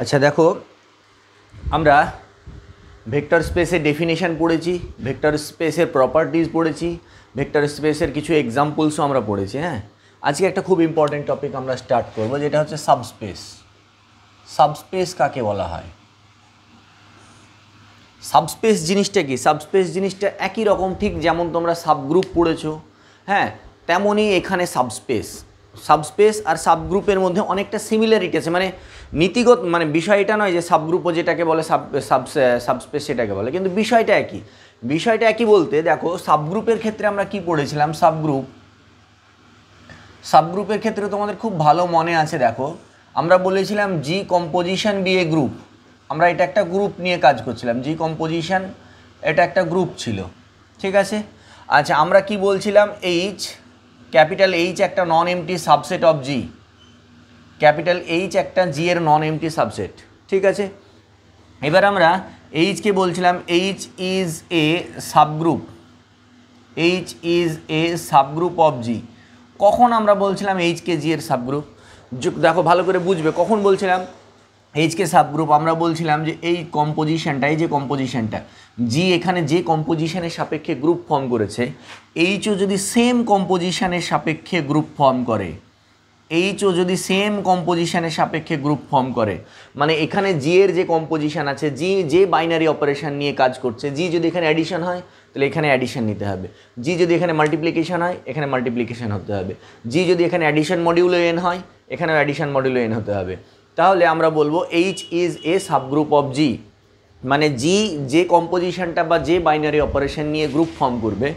আচ্ছা দেখো আমরা ভেক্টর স্পেসের ডেফিনেশান পড়েছি ভেক্টর স্পেসের প্রপার্টিজ পড়েছি ভেক্টর স্পেসের কিছু এক্সাম্পলসও আমরা পড়েছি হ্যাঁ আজকে একটা খুব ইম্পর্টেন্ট টপিক আমরা স্টার্ট করব যেটা হচ্ছে সাবস্পেস সাবস্পেস কাকে বলা হয় সাবস্পেস জিনিসটা কি সাবস্পেস জিনিসটা একই রকম ঠিক যেমন তোমরা সাবগ্রুপ পড়েছো হ্যাঁ তেমনই এখানে সাবস্পেস সাবস্পেস আর সাবগ্রুপের মধ্যে অনেকটা সিমিলারিটি আছে মানে নীতিগত মানে বিষয়টা নয় যে সাবগ্রুপও যেটাকে বলে সাব সাব সাবস্পেস সেটাকে বলে কিন্তু বিষয়টা একই বিষয়টা একই বলতে দেখো সাবগ্রুপের ক্ষেত্রে আমরা কি পড়েছিলাম সাবগ্রুপ সাবগ্রুপের ক্ষেত্রে তোমাদের খুব ভালো মনে আছে দেখো আমরা বলেছিলাম G composition be a group আমরা এটা একটা গ্রুপ নিয়ে কাজ করছিলাম জি কম্পোজিশন এটা একটা গ্রুপ ছিল ঠিক আছে আচ্ছা আমরা কি বলছিলাম এইচ ক্যাপিটাল এইচ একটা non empty subset of G capital H একটা জি এর নন এমটি সাবসেট ঠিক আছে এবার আমরা এইচকে বলছিলাম H is a subgroup H is a subgroup of G কখন আমরা বলছিলাম এইচকে কে জি এর সাবগ্রুপ দেখো ভালো করে বুঝবে কখন বলছিলাম এইচকে সাবগ্রুপ আমরা বলছিলাম যে এই কম্পোজিশানটা এই যে কম্পোজিশানটা জি এখানে যে কম্পোজিশানের সাপেক্ষে গ্রুপ ফর্ম করেছে এইচও যদি সেম কম্পোজিশানের সাপেক্ষে গ্রুপ ফর্ম করে এইচও যদি সেম কম্পোজিশানের সাপেক্ষে গ্রুপ ফর্ম করে মানে এখানে জি এর যে কম্পোজিশান আছে জি যে বাইনারি অপারেশান নিয়ে কাজ করছে জি যদি এখানে অ্যাডিশন হয় তাহলে এখানে অ্যাডিশন নিতে হবে জি যদি এখানে মাল্টিপ্লিকেশন হয় এখানে মাল্টিপ্লিকেশান হতে হবে জি যদি এখানে অ্যাডিশন মডিউলো এন হয় এখানেও অ্যাডিশন মডিউলো এন হতে হবে তাহলে আমরা বলবো H is a subgroup of G মানে জি যে কম্পোজিশনটা বা যে বাইনারি অপারেশন নিয়ে গ্রুপ ফর্ম করবে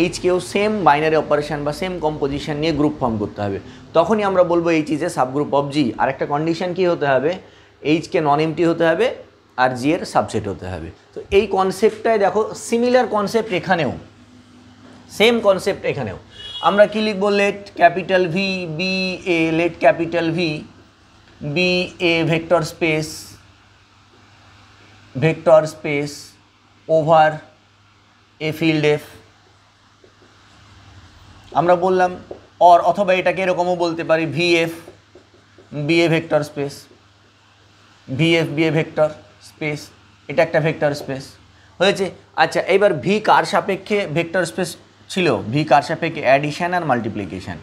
এইচকেও সেম বাইনারি অপারেশন বা সেম কম্পোজিশন নিয়ে গ্রুপ ফর্ম করতে হবে তখনই আমরা বলবো H is a subgroup of G আর একটা কন্ডিশন কী হতে হবে এইচকে নন এমটি হতে হবে আর জি এর সাবসেট হতে হবে তো এই কনসেপ্টটাই দেখো সিমিলার কনসেপ্ট এখানেও সেম কনসেপ্ট এখানেও আমরা কী লিখবো let capital V be a let capital V be a vector space vector space over a field F আমরা বললাম অর অথবা এটাকে এরকমও বলতে পারি V F be a vector space V F be a vector space এটা একটা vector space হয়েছে আচ্ছা এবার ভি কার সাপেক্ষে ভেক্টর স্পেস ছিল ভি কার সাপেক্ষে অ্যাডিশান আর মাল্টিপ্লিকেশান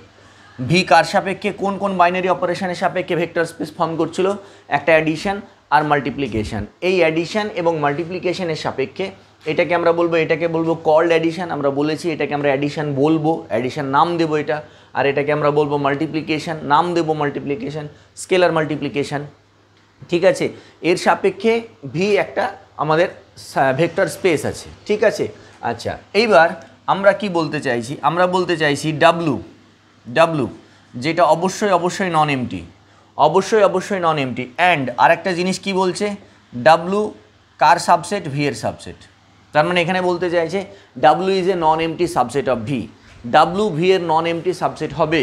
ভি কার সাপেক্ষে কোন কোন বাইনারি অপারেশনের সাপেক্ষে ভেক্টর স্পেস ফর্ম করছিল একটা অ্যাডিশন আর মাল্টিপ্লিকেশান এই অ্যাডিশান এবং মাল্টিপ্লিকেশানের সাপেক্ষে এটাকে আমরা বলবো এটাকে বলবো কল্ড অ্যাডিশান আমরা বলেছি এটাকে আমরা অ্যাডিশান বলবো অ্যাডিশান নাম দেবো এটা আর এটাকে আমরা বলবো মাল্টিপ্লিকেশান নাম দেবো মাল্টিপ্লিকেশান স্কেলার মাল্টিপ্লিকেশান ঠিক আছে এর সাপেক্ষে ভি একটা আমাদের ভেক্টর স্পেস আছে ঠিক আছে আচ্ছা এইবার আমরা কি বলতে চাইছি আমরা বলতে চাইছি ডাব্লু ডাব্লু যেটা অবশ্যই অবশ্যই নন এমটি অবশ্যই অবশ্যই নন এমটি অ্যান্ড আরেকটা জিনিস কি বলছে ডাব্লু কার সাবসেট ভি এর সাবসেট তার মানে এখানে বলতে চাইছে W is a non empty subset of V W V এর নন এমটি সাবসেট হবে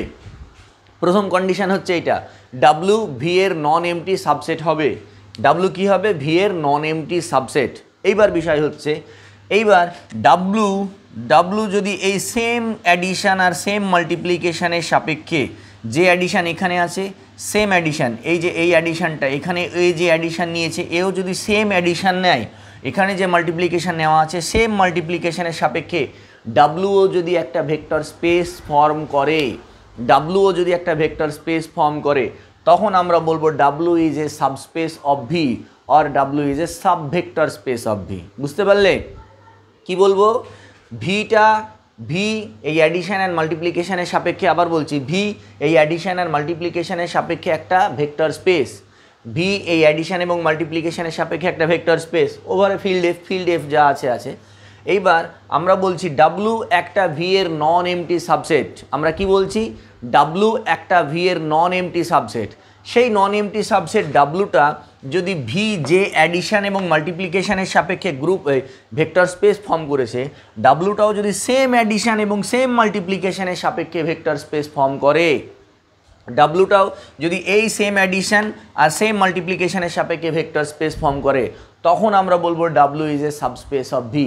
প্রথম কন্ডিশন হচ্ছে এটা ডাব্লু ভি এর নন এমটি সাবসেট হবে ডাব্লু কি হবে ভি এর নন এমটি সাবসেট এইবার বিষয় হচ্ছে এইবার ডাব্লু ডাব্লু যদি এই সেম অ্যাডিশান আর সেম মাল্টিপ্লিকেশানের সাপেক্ষে যে অ্যাডিশান এখানে আছে সেম অ্যাডিশান এই যে এই অ্যাডিশানটা এখানে এই যে অ্যাডিশান নিয়েছে এও যদি সেম অ্যাডিশান নেয় এখানে যে মাল্টিপ্লিকেশান নেওয়া আছে সেম মাল্টিপ্লিকেশানের সাপেক্ষে ডাব্লুও যদি একটা ভেক্টর স্পেস ফর্ম করে ডাব্লুও যদি একটা ভেক্টর স্পেস ফর্ম করে তখন আমরা বলবো W is a subspace of V or W is a sub vector space of V বুঝতে পারলে কি বলবো ভিটা ভি এই অ্যাডিশান অ্যান্ড মাল্টিপ্লিকেশানের সাপেক্ষে আবার বলছি ভি এই অ্যাডিশান অ্যান্ড মাল্টিপ্লিকেশানের সাপেক্ষে একটা ভেক্টর স্পেস ভি এই অ্যাডিশান এবং মাল্টিপ্লিকেশানের সাপেক্ষে একটা vector space over field F field F যা আছে আছে এইবার আমরা বলছি ডাব্লু একটা ভি এর নন এমটি সাবসেট আমরা কি বলছি ডাব্লু একটা ভি এর নন এমটি সাবসেট সেই নন এমটি সাবসেট ডাব্লুটা যদি ভি জে অ্যাডিশান এবং মাল্টিপ্লিকেশানের সাপেক্ষে গ্রুপ ভেক্টর স্পেস ফর্ম করেছে ডাব্লুটাও যদি সেম অ্যাডিশান এবং সেম মাল্টিপ্লিকেশানের সাপেক্ষে ভেক্টর স্পেস ফর্ম করে ডাব্লুটাও যদি এই সেম অ্যাডিশান আর সেম মাল্টিপ্লিকেশানের সাপেক্ষে ভেক্টর স্পেস ফর্ম করে তখন আমরা বলবো W is a subspace of V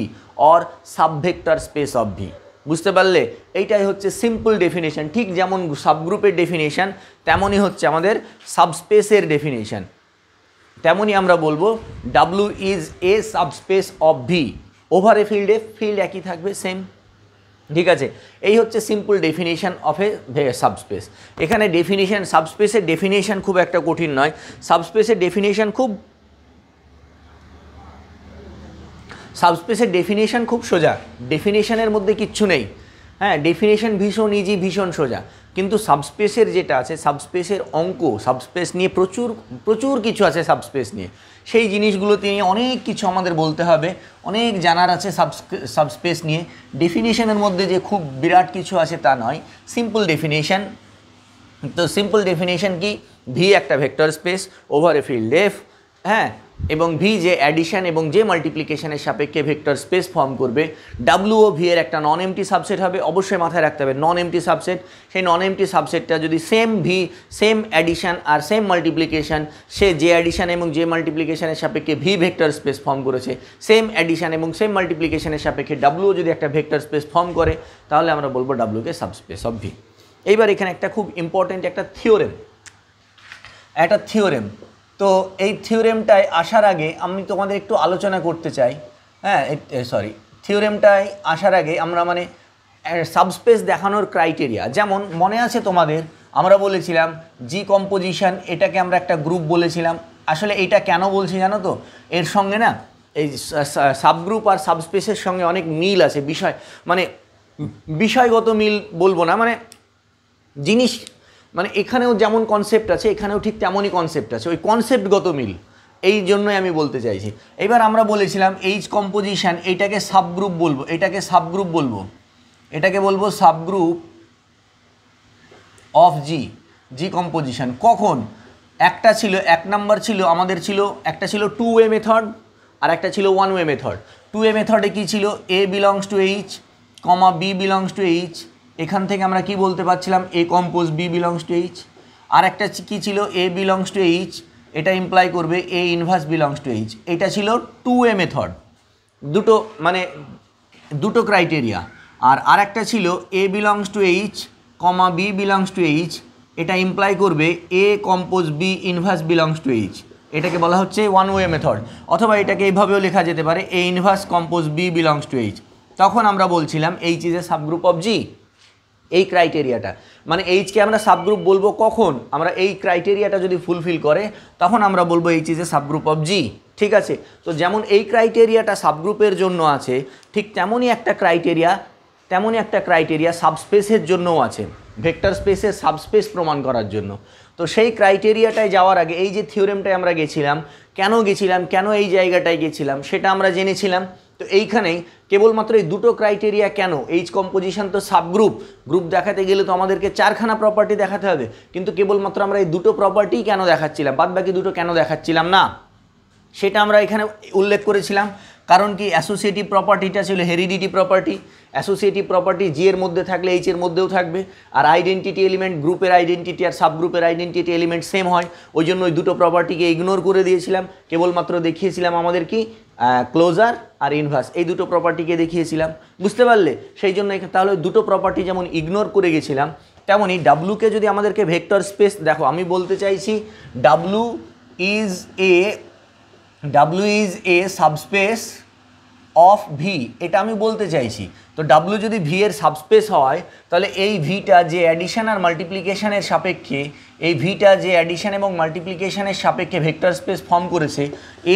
or subvector space of V বুঝতে পারলে এইটাই হচ্ছে সিম্পল ডেফিনেশান ঠিক যেমন সাবগ্রুপের ডেফিনেশান তেমনই হচ্ছে আমাদের সাবস্পেসের ডেফিনেশান তেমনই আমরা বলবো W is a subspace of V over a ফিল্ডে ফিল্ড একই থাকবে সেম ঠিক আছে এই হচ্ছে simple definition of a subspace এখানে ডেফিনেশান সাবস্পেসের ডেফিনেশান খুব একটা কঠিন নয় সাবস্পেসের ডেফিনেশান খুব সাবস্পেসের ডেফিনেশান খুব সোজা ডেফিনেশানের মধ্যে কিচ্ছু নেই হ্যাঁ ডেফিনেশান ভীষণ ইজি ভীষণ সোজা কিন্তু সাবস্পেসের যেটা আছে সাবস্পেসের অঙ্ক সাবস্পেস নিয়ে প্রচুর প্রচুর কিছু আছে সাবস্পেস নিয়ে সেই জিনিসগুলো নিয়ে অনেক কিছু আমাদের বলতে হবে অনেক জানার আছে সাবস্পেস নিয়ে ডেফিনেশানের মধ্যে যে খুব বিরাট কিছু আছে তা নয় সিম্পল ডেফিনেশান তো সিম্পল ডেফিনেশান কি ভি একটা vector space over a field F হ্যাঁ এবং ভি যে অ্যাডিশন এবং যে মাল্টিপ্লিকেশনের সাপেক্ষে ভেক্টর স্পেস ফর্ম করবে ডাব্লু ও ভি এর একটা নন এমটি সাবসেট হবে অবশ্যই মাথায় রাখতে হবে নন এমটি সাবসেট সেই নন এমটি সাবসেটটা যদি সেম ভি সেম অ্যাডিশন আর সেম মাল্টিপ্লিকেশন সে যে অ্যাডিশন এবং যে মাল্টিপ্লিকেশনের সাপেক্ষে ভি ভেক্টর স্পেস ফর্ম করেছে সেম অ্যাডিশন এবং সেম মাল্টিপ্লিকেশনের সাপেক্ষে ডাব্লুও যদি একটা ভেক্টর স্পেস ফর্ম করে তাহলে আমরা বলবো ডাব্লুকে সাবস্পেস অফ ভি এইবার এখানে একটা খুব ইম্পর্ট্যান্ট একটা থিওরেম একটা থিওরেম তো এই থিওরেমটায় আসার আগে আমি তোমাদের একটু আলোচনা করতে চাই হ্যাঁ সরি থিওরেমটায় আসার আগে আমরা মানে সাবস্পেস দেখানোর ক্রাইটেরিয়া যেমন মনে আছে তোমাদের আমরা বলেছিলাম জি কম্পোজিশান এটাকে আমরা একটা গ্রুপ বলেছিলাম আসলে এটা কেন বলছি জানো তো এর সঙ্গে না এই সাবগ্রুপ আর সাবস্পেসের সঙ্গে অনেক মিল আছে বিষয় মানে বিষয়গত মিল বলবো না মানে জিনিস মানে এখানেও যেমন কনসেপ্ট আছে এখানেও ঠিক তেমনই কনসেপ্ট আছে ওই কনসেপ্টগত মিল এই জন্যই আমি বলতে চাইছি এবার আমরা বলেছিলাম এইচ কম্পোজিশান এইটাকে সাবগ্রুপ বলবো এটাকে সাবগ্রুপ বলবো এটাকে বলবো subgroup of G G composition কখন একটা ছিল এক নাম্বার ছিল আমাদের ছিল একটা ছিল টু ওয়ে মেথড আর একটা ছিল one way method two way মেথডে কী ছিল a belongs to H comma B belongs to H এখান থেকে আমরা কি বলতে পারছিলাম a compose b belongs to H আর একটা কী ছিল এ বিলংস টু এইচ এটা ইমপ্লাই করবে a inverse belongs to H এটা ছিল টু এ মেথড দুটো মানে দুটো ক্রাইটেরিয়া আর আরেকটা ছিল a belongs to H comma B belongs to H এটা ইমপ্লাই করবে a compose b inverse belongs to H এটাকে বলা হচ্ছে ওয়ান ওয়ে মেথড অথবা এটাকে এইভাবেও লেখা যেতে পারে a inverse compose b belongs to H তখন আমরা বলছিলাম H is a subgroup of G এই ক্রাইটেরিয়াটা মানে এইচকে আমরা সাবগ্রুপ বলবো কখন আমরা এই ক্রাইটেরিয়াটা যদি ফুলফিল করে তখন আমরা বলবো H is a subgroup of G ঠিক আছে তো যেমন এই ক্রাইটেরিয়াটা সাবগ্রুপের জন্য আছে ঠিক তেমনই একটা ক্রাইটেরিয়া তেমনই একটা ক্রাইটেরিয়া সাবস্পেসের জন্যও আছে ভেক্টর স্পেসের সাবস্পেস প্রমাণ করার জন্য তো সেই ক্রাইটেরিয়াটায় যাওয়ার আগে এই যে থিওরেমটায় আমরা গেছিলাম কেন গেছিলাম কেন এই জায়গাটায় গেছিলাম সেটা আমরা জেনেছিলাম তো এইখানে কেবলমাত্র এই দুটো ক্রাইটেরিয়া কেন এইচ কম্পোজিশন তো সাবগ্রুপ গ্রুপ দেখাতে গেলে তো আমাদেরকে চারখানা প্রপার্টি দেখাতে হবে কিন্তু কেবলমাত্র আমরা এই দুটো প্রপার্টি কেন দেখাচ্ছিলাম বাদ বাকি দুটো কেন দেখাচ্ছিলাম না সেটা আমরা এখানে উল্লেখ করেছিলাম কারণ কি অ্যাসোসিয়েটিভ প্রপার্টিটা ছিল heredity property associative property G এর মধ্যে থাকলে এইচ এর মধ্যেও থাকবে আর আইডেন্টিটি এলিমেন্ট গ্রুপের আইডেন্টিটি আর সাবগ্রুপের আইডেন্টিটি এলিমেন্ট সেম হয় ওই জন্য ওই দুটো প্রপার্টিকে ইগনোর করে দিয়েছিলাম কেবলমাত্র দেখিয়েছিলাম আমাদের কি ক্লোজার আর ইনভার্স এই দুটো প্রপার্টিকে দেখিয়েছিলাম বুঝতে পারলে সেই জন্য তাহলে দুটো প্রপার্টি যেমন ইগনোর করে গেছিলাম তেমনই ডাব্লুকে যদি আমাদেরকে ভেক্টর স্পেস দেখো আমি বলতে চাইছি W is a W is a subspace of V এটা আমি বলতে চাইছি তো ডাব্লু যদি ভি এর সাবস্পেস হয় তাহলে এই ভিটা যে অ্যাডিশান আর মাল্টিপ্লিকেশানের সাপেক্ষে এই ভিটা যে অ্যাডিশান এবং মাল্টিপ্লিকেশানের সাপেক্ষে ভেক্টর স্পেস ফর্ম করেছে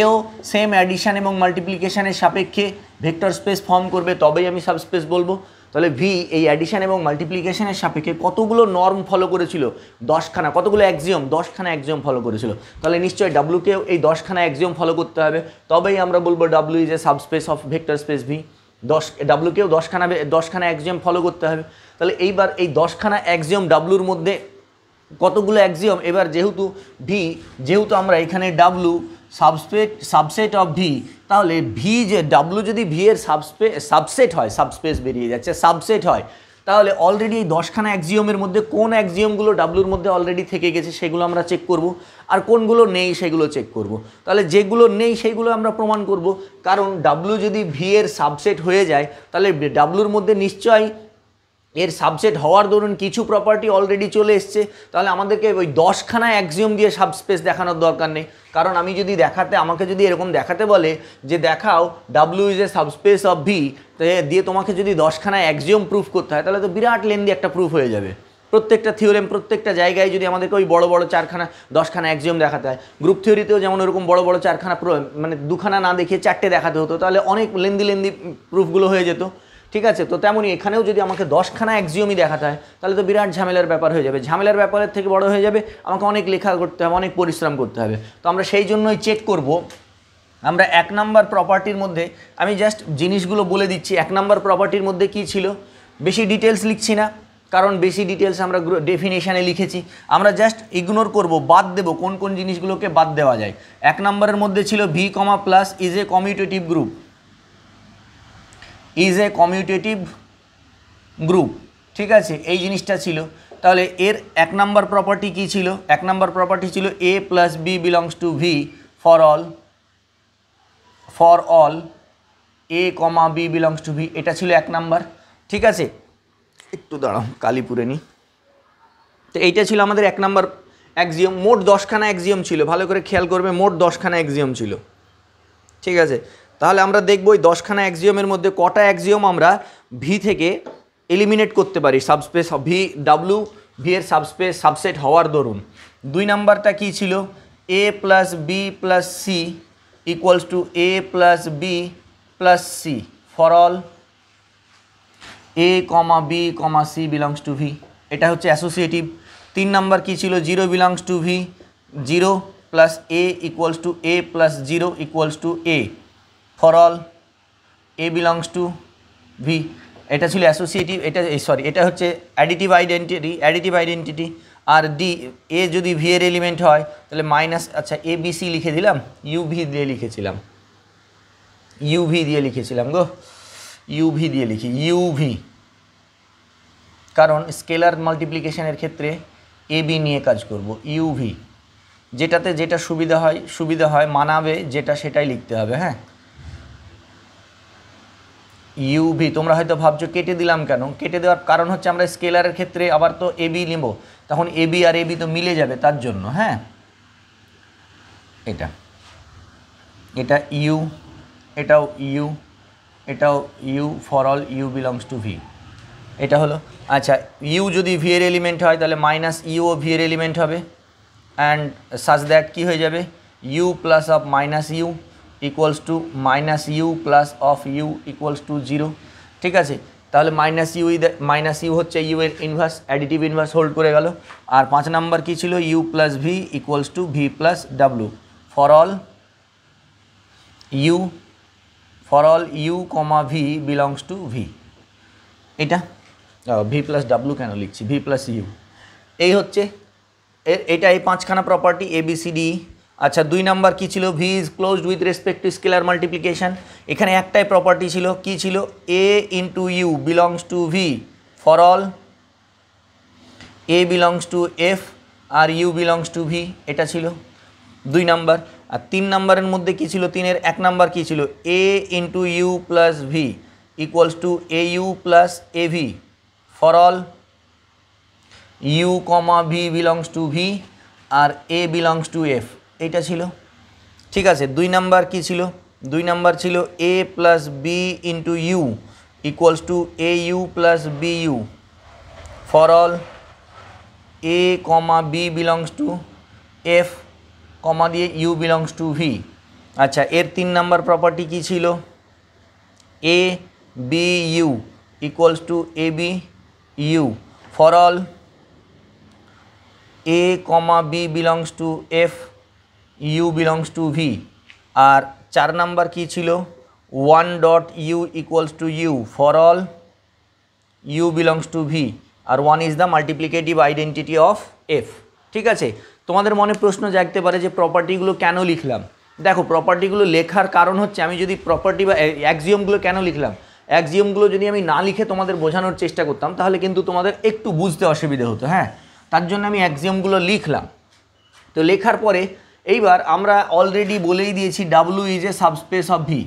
এও সেম অ্যাডিশান এবং মাল্টিপ্লিকেশানের সাপেক্ষে ভেক্টর স্পেস ফর্ম করবে তবেই আমি সাবস্পেস বলবো তাহলে ভি এই অ্যাডিশান এবং মাল্টিপ্লিকেশানের সাপেক্ষে কতগুলো নর্ম ফলো করেছিল দশখানা কতগুলো অ্যাক্সিয়ম দশখানা অ্যাক্সিয়ম ফলো করেছিল তাহলে নিশ্চয়ই ডাব্লুকেও এই দশখানা অ্যাক্সিয়ম ফলো করতে হবে তবেই আমরা বলবো W is a subspace of vector space V দশ ডাব্লুকেও দশখানা দশখানা অ্যাক্সিয়ম ফলো করতে হবে তাহলে এইবার এই দশখানা অ্যাক্সিয়ম ডাব্লুর মধ্যে কতগুলো অ্যাক্সিওম এবার যেহেতু ভি যেহেতু আমরা এখানে W subspace subset of V তাহলে ভি যে ডাব্লু যদি ভি এর সাবস্পে সাবসেট হয় সাবস্পেস বেরিয়ে যাচ্ছে সাবসেট হয় তাহলে অলরেডি এই দশখানা অ্যাক্সিওমের মধ্যে কোন অ্যাক্সিওমগুলো ডাব্লুর মধ্যে অলরেডি থেকে গেছে সেগুলো আমরা চেক করব আর কোনগুলো নেই সেগুলো চেক করব তাহলে যেগুলো নেই সেগুলো আমরা প্রমাণ করব কারণ ডাব্লু যদি ভি এর সাবসেট হয়ে যায় তাহলে ডাব্লুর মধ্যে নিশ্চয়ই এর সাবসেট হওয়ার ধরুন কিছু প্রপার্টি অলরেডি চলে এসছে তাহলে আমাদেরকে ওই দশখানা অ্যাক্সিওম দিয়ে সাবস্পেস দেখানোর দরকার নেই কারণ আমি যদি দেখাতে আমাকে যদি এরকম দেখাতে বলে যে দেখাও W is a subspace of V দিয়ে তোমাকে যদি দশখানা অ্যাক্সিওম প্রুফ করতে হয় তাহলে তো বিরাট লেন্দি একটা প্রুফ হয়ে যাবে প্রত্যেকটা থিওরেম প্রত্যেকটা জায়গায় যদি আমাদেরকে ওই বড় বড় চারখানা দশখানা অ্যাক্সিওম দেখাতে হয় গ্রুপ থিওরিতেও যেমন ওরকম বড় বড় চারখানা মানে দুখানা না দেখিয়ে চারটে দেখাতে হতো তাহলে অনেক লেন্দি লেন্দি প্রুফগুলো হয়ে যেত ঠিক আছে তো তেমনই এখানেও যদি আমাকে দশখানা অ্যাক্সিওমই দেখাতে হয় তাহলে তো বিরাট ঝামেলার ব্যাপার হয়ে যাবে ঝামেলার ব্যাপারের থেকে বড় হয়ে যাবে আমাকে অনেক লেখা করতে হবে অনেক পরিশ্রম করতে হবে তো আমরা সেই জন্যই চেক করব আমরা এক নাম্বার প্রপার্টির মধ্যে আমি জাস্ট জিনিসগুলো বলে দিচ্ছি এক নাম্বার প্রপার্টির মধ্যে কি ছিল বেশি ডিটেলস লিখছি না কারণ বেশি ডিটেলস আমরা ডেফিনেশানে লিখেছি আমরা জাস্ট ইগনোর করব বাদ দেব কোন কোন জিনিসগুলোকে বাদ দেওয়া যায় এক নম্বরের মধ্যে ছিল V comma plus is a commutative group is a commutative group ঠিক আছে এই জিনিসটা ছিল তাহলে এর এক নাম্বার প্রপার্টি কি ছিল এক নাম্বার প্রপার্টি ছিল a plus b belongs to V for all for all a comma B belongs to V এটা ছিল এক নাম্বার ঠিক আছে একটু দাঁড়াও কালীপুরে নি তো এইটা ছিল আমাদের এক নাম্বার একজিয়ম মোট দশখানা একজিয়ম ছিল ভালো করে খেয়াল করবে মোট দশখানা একজিয়ম ছিল ঠিক আছে তাহলে আমরা দেখব ওই দশখানা অ্যাক্সিওমের মধ্যে কটা অ্যাক্সিওম আমরা ভি থেকে এলিমিনেট করতে পারি সাবস্পেস ভি ডাব্লু ভি এর সাবস্পেস সাবসেট হওয়ার দরুন দুই নাম্বারটা কি ছিল a plus b plus c equals to a plus b plus c for all a comma b comma c belongs to V এটা হচ্ছে অ্যাসোসিয়েটিভ তিন নাম্বার কি ছিল zero belongs to V zero plus a equals to a plus zero equals to a for all a belongs to V এটা ছিল associative এটা sorry এটা হচ্ছে অ্যাডিটিভ আইডেন্টিটি অ্যাডিটিভ আইডেন্টিটি আর ডি এ যদি ভি এর এলিমেন্ট হয় তাহলে মাইনাস আচ্ছা এ বি সি লিখে দিলাম ইউভি দিয়ে লিখেছিলাম ইউভি দিয়ে লিখেছিলাম গো ইউভি দিয়ে লিখি ইউভি কারণ স্কেলার মাল্টিপ্লিকেশনের ক্ষেত্রে এ বি নিয়ে কাজ করব ইউভি যেটাতে যেটা সুবিধা হয় সুবিধা হয় মানাবে যেটা সেটাই লিখতে হবে হ্যাঁ ইউভি তোমরা হয়তো ভাবছো কেটে দিলাম কেন কেটে দেওয়ার কারণ হচ্ছে আমরা স্কেলারের ক্ষেত্রে আবার তো এবি নেব তখন এবি আর এবি তো মিলে যাবে তার জন্য হ্যাঁ এটা এটা ইউ এটাও ইউ এটাও U for all U belongs to V এটা হলো আচ্ছা ইউ যদি ভি এর এলিমেন্ট হয় তাহলে মাইনাস ইউ ও ভি এর এলিমেন্ট হবে অ্যান্ড সাজ দ্যাট কী হয়ে যাবে U plus of minus U equals to minus U plus of U equals to zero ঠিক আছে তাহলে মাইনাস ইউ মাইনাস ইউ হচ্ছে ইউ এর ইনভার্স অ্যাডিটিভ ইনভার্স হোল্ড করে গেল আর পাঁচ নাম্বার কী ছিল U plus V equals to V plus W for all U for all U comma V belongs to V এটা ভি প্লাস ডাব্লু কেন লিখছি ভি প্লাস ইউ এই হচ্ছে এর এটা এই পাঁচখানা প্রপার্টি এবিসিডি আচ্ছা দুই নাম্বার কি ছিল V is closed with respect to scalar multiplication এখানে একটাই প্রপার্টি ছিল কি ছিল a into U belongs to V for all a belongs to F আর ইউ বিলংস টু ভি এটা ছিল দুই নাম্বার আর তিন নাম্বারের মধ্যে কি ছিল তিনের এক নাম্বার কি ছিল a into U plus V equals to a U plus a V for all U comma V belongs to V আর এ বিলংস টু এফ এইটা ছিল ঠিক আছে দুই নাম্বার কি ছিল দুই নাম্বার ছিল a plus B into U equals to a U plus b U for all a comma B belongs to F comma দিয়ে ইউ বিলংস টু ভি আচ্ছা এর তিন নাম্বার প্রপার্টি কি ছিল a b U equals to A b U for all a comma B belongs to F U belongs to V আর চার number কি ছিল one dot U equals to U for all U belongs to V আর one is the multiplicative identity of F ঠিক আছে তোমাদের মনে প্রশ্ন জাগতে পারে যে প্রপার্টিগুলো কেন লিখলাম দেখো প্রপার্টিগুলো লেখার কারণ হচ্ছে আমি যদি প্রপার্টি বা অ্যাকজিয়মগুলো কেন লিখলাম অ্যাকজিয়মগুলো যদি আমি না লিখে তোমাদের বোঝানোর চেষ্টা করতাম তাহলে কিন্তু তোমাদের একটু বুঝতে অসুবিধে হতো হ্যাঁ তার জন্য আমি অ্যাকজিয়মগুলো লিখলাম তো লেখার পরে এইবার আমরা অলরেডি বলেই দিয়েছি W is a subspace of V